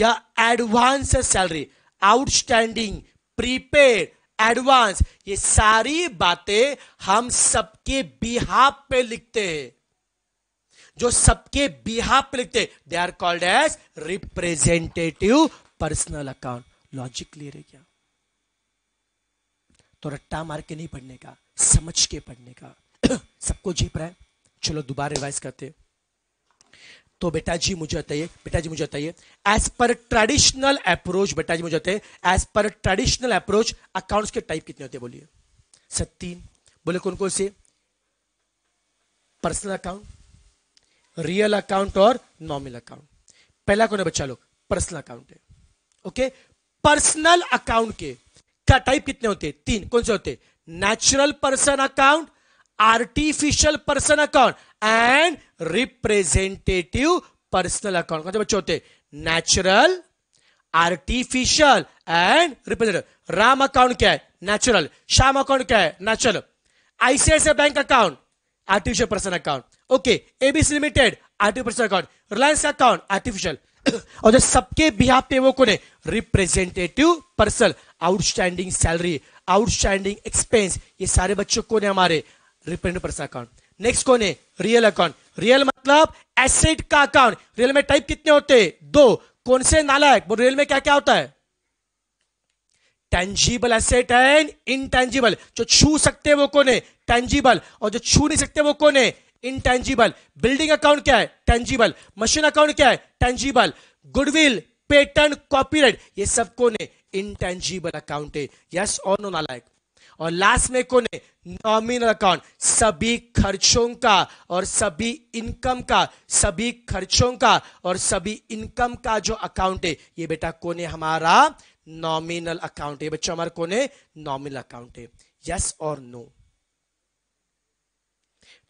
या advance salary outstanding prepaid advance ये सारी बातें हम सबके बिहाफ पे लिखते हैं जो सबके बिहाफ पे लिखते they are called as representative personal account logic clear है क्या तो रट्टा मार के नहीं पढ़ने का समझ के पढ़ने का सबको जीप रहा है चलो दोबारा रिवाइज करते तो बेटा जी मुझे बताइए बेटा जी मुझे बताइए एज पर ट्रेडिशनल अप्रोच बेटा जी मुझे बताइए as per traditional approach accounts के टाइप कितने होते हैं बोलिए सत्तीन बोले कौन कौन से पर्सनल अकाउंट रियल अकाउंट और नॉमिनल अकाउंट पहला कौन है बच्चा लोग पर्सनल अकाउंट है ओके पर्सनल अकाउंट के का टाइप कितने होते हैं तीन कौन से होते हैं natural person account artificial person account and representative personal account कौन से बच्चे होते natural artificial and representative Ram account क्या है नेचुरल श्याम अकाउंट क्या है natural ICICI bank account artificial person account okay ABC limited artificial account Reliance Reliance account, artificial. और जो सबके बिहाफ पे वो कौन है representative person outstanding salary outstanding expense ये सारे बच्चों को हमारे रिप्रेजेंटेटिव पर्सन अकाउंट नेक्स्ट कौन है रियल अकाउंट रियल मतलब एसेट का अकाउंट रियल में टाइप कितने होते हैं दो कौन से नालायक वो रियल में क्या क्या होता है टेंजिबल एसेट एंड इनटेंजिबल जो छू सकते हैं वो कौन है टेंजिबल और जो छू नहीं सकते वो कौन है इनटेंजिबल बिल्डिंग अकाउंट क्या है टेंजिबल मशीन अकाउंट क्या है टेंजिबल गुडविल पेटर्न कॉपीराइट ये सब कौन है इनटेंजिबल अकाउंट है यस और नो नालायक और लास्ट में कौन है नॉमिनल अकाउंट सभी खर्चों का और सभी इनकम का सभी खर्चों का और सभी इनकम का जो अकाउंट है ये बेटा कौन है हमारा नॉमिनल अकाउंट है बच्चों हमारा कौन है नॉमिनल अकाउंट है यस और no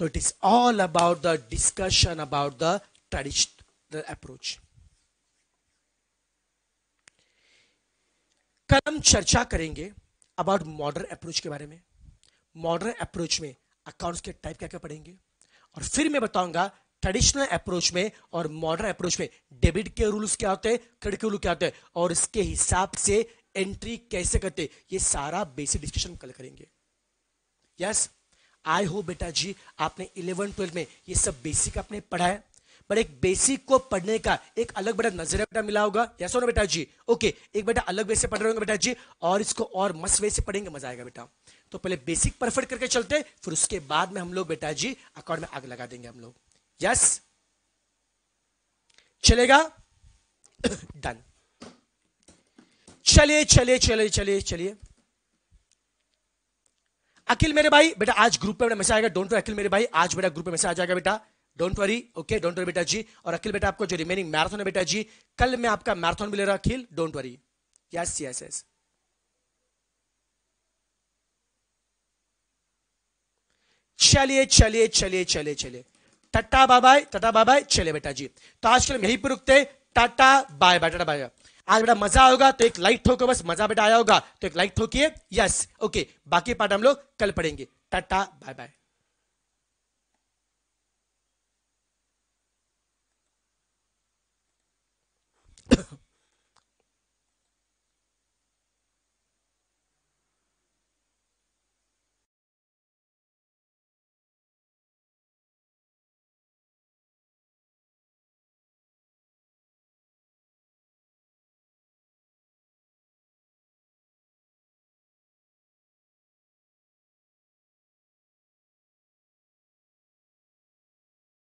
So it is all about the discussion about the traditional approach कल हम चर्चा करेंगे अबाउट मॉडर्न अप्रोच के बारे में मॉडर्न अप्रोच में अकाउंट्स के टाइप क्या क्या पढ़ेंगे और फिर मैं बताऊंगा ट्रेडिशनल अप्रोच में और मॉडर्न अप्रोच में डेबिट के रूल्स क्या होते हैं क्रेडिट के रूल क्या होते हैं और इसके हिसाब से एंट्री कैसे करते ये सारा बेसिक डिस्कशन कल करेंगे यस yes? आई हो बेटा जी आपने इलेवन ट्वेल्व में ये सब बेसिक आपने पढ़ा है पर एक बेसिक को पढ़ने का एक अलग बड़ा नजरिया बेटा मिला होगा या सोना बेटा जी ओके एक बेटा अलग वे से पढ़ रहे होंगे बेटा जी और इसको और मस्त वे से पढ़ेंगे मजा आएगा बेटा तो पहले बेसिक परफेक्ट करके चलते फिर उसके बाद में हम लोग बेटा जी अकाउंट में आग लगा देंगे हम लोग यस चलेगा डन चलिए चलिए चलिए चलिए चलिए अखिल मेरे भाई बेटा आज ग्रुप पे मैसेज आएगा डोंट वरी अखिल मेरे भाई आज बेटा ग्रुप पे मैसेज आ जाएगा बेटा don't worry okay don't worry बेटा जी और अखिल बेटा आपको जो रिमेनिंग मैराथन है बेटा जी कल मैं आपका मैराथन भी ले रहा Akhil don't worry yes yes yes चलिए चलिए चलिए चलिए चलिए tata bye bye tata bye bye चले बेटा जी तो आज के लिए यहीं पर रुकते tata bye bye tata bye आज बेटा मजा आएगा तो एक लाइक ठोको बस मजा बेटा आया होगा तो एक लाइक ठोकिए यस ओके बाकी पार्ट हम लोग कल पढ़ेंगे टाटा बाय बाय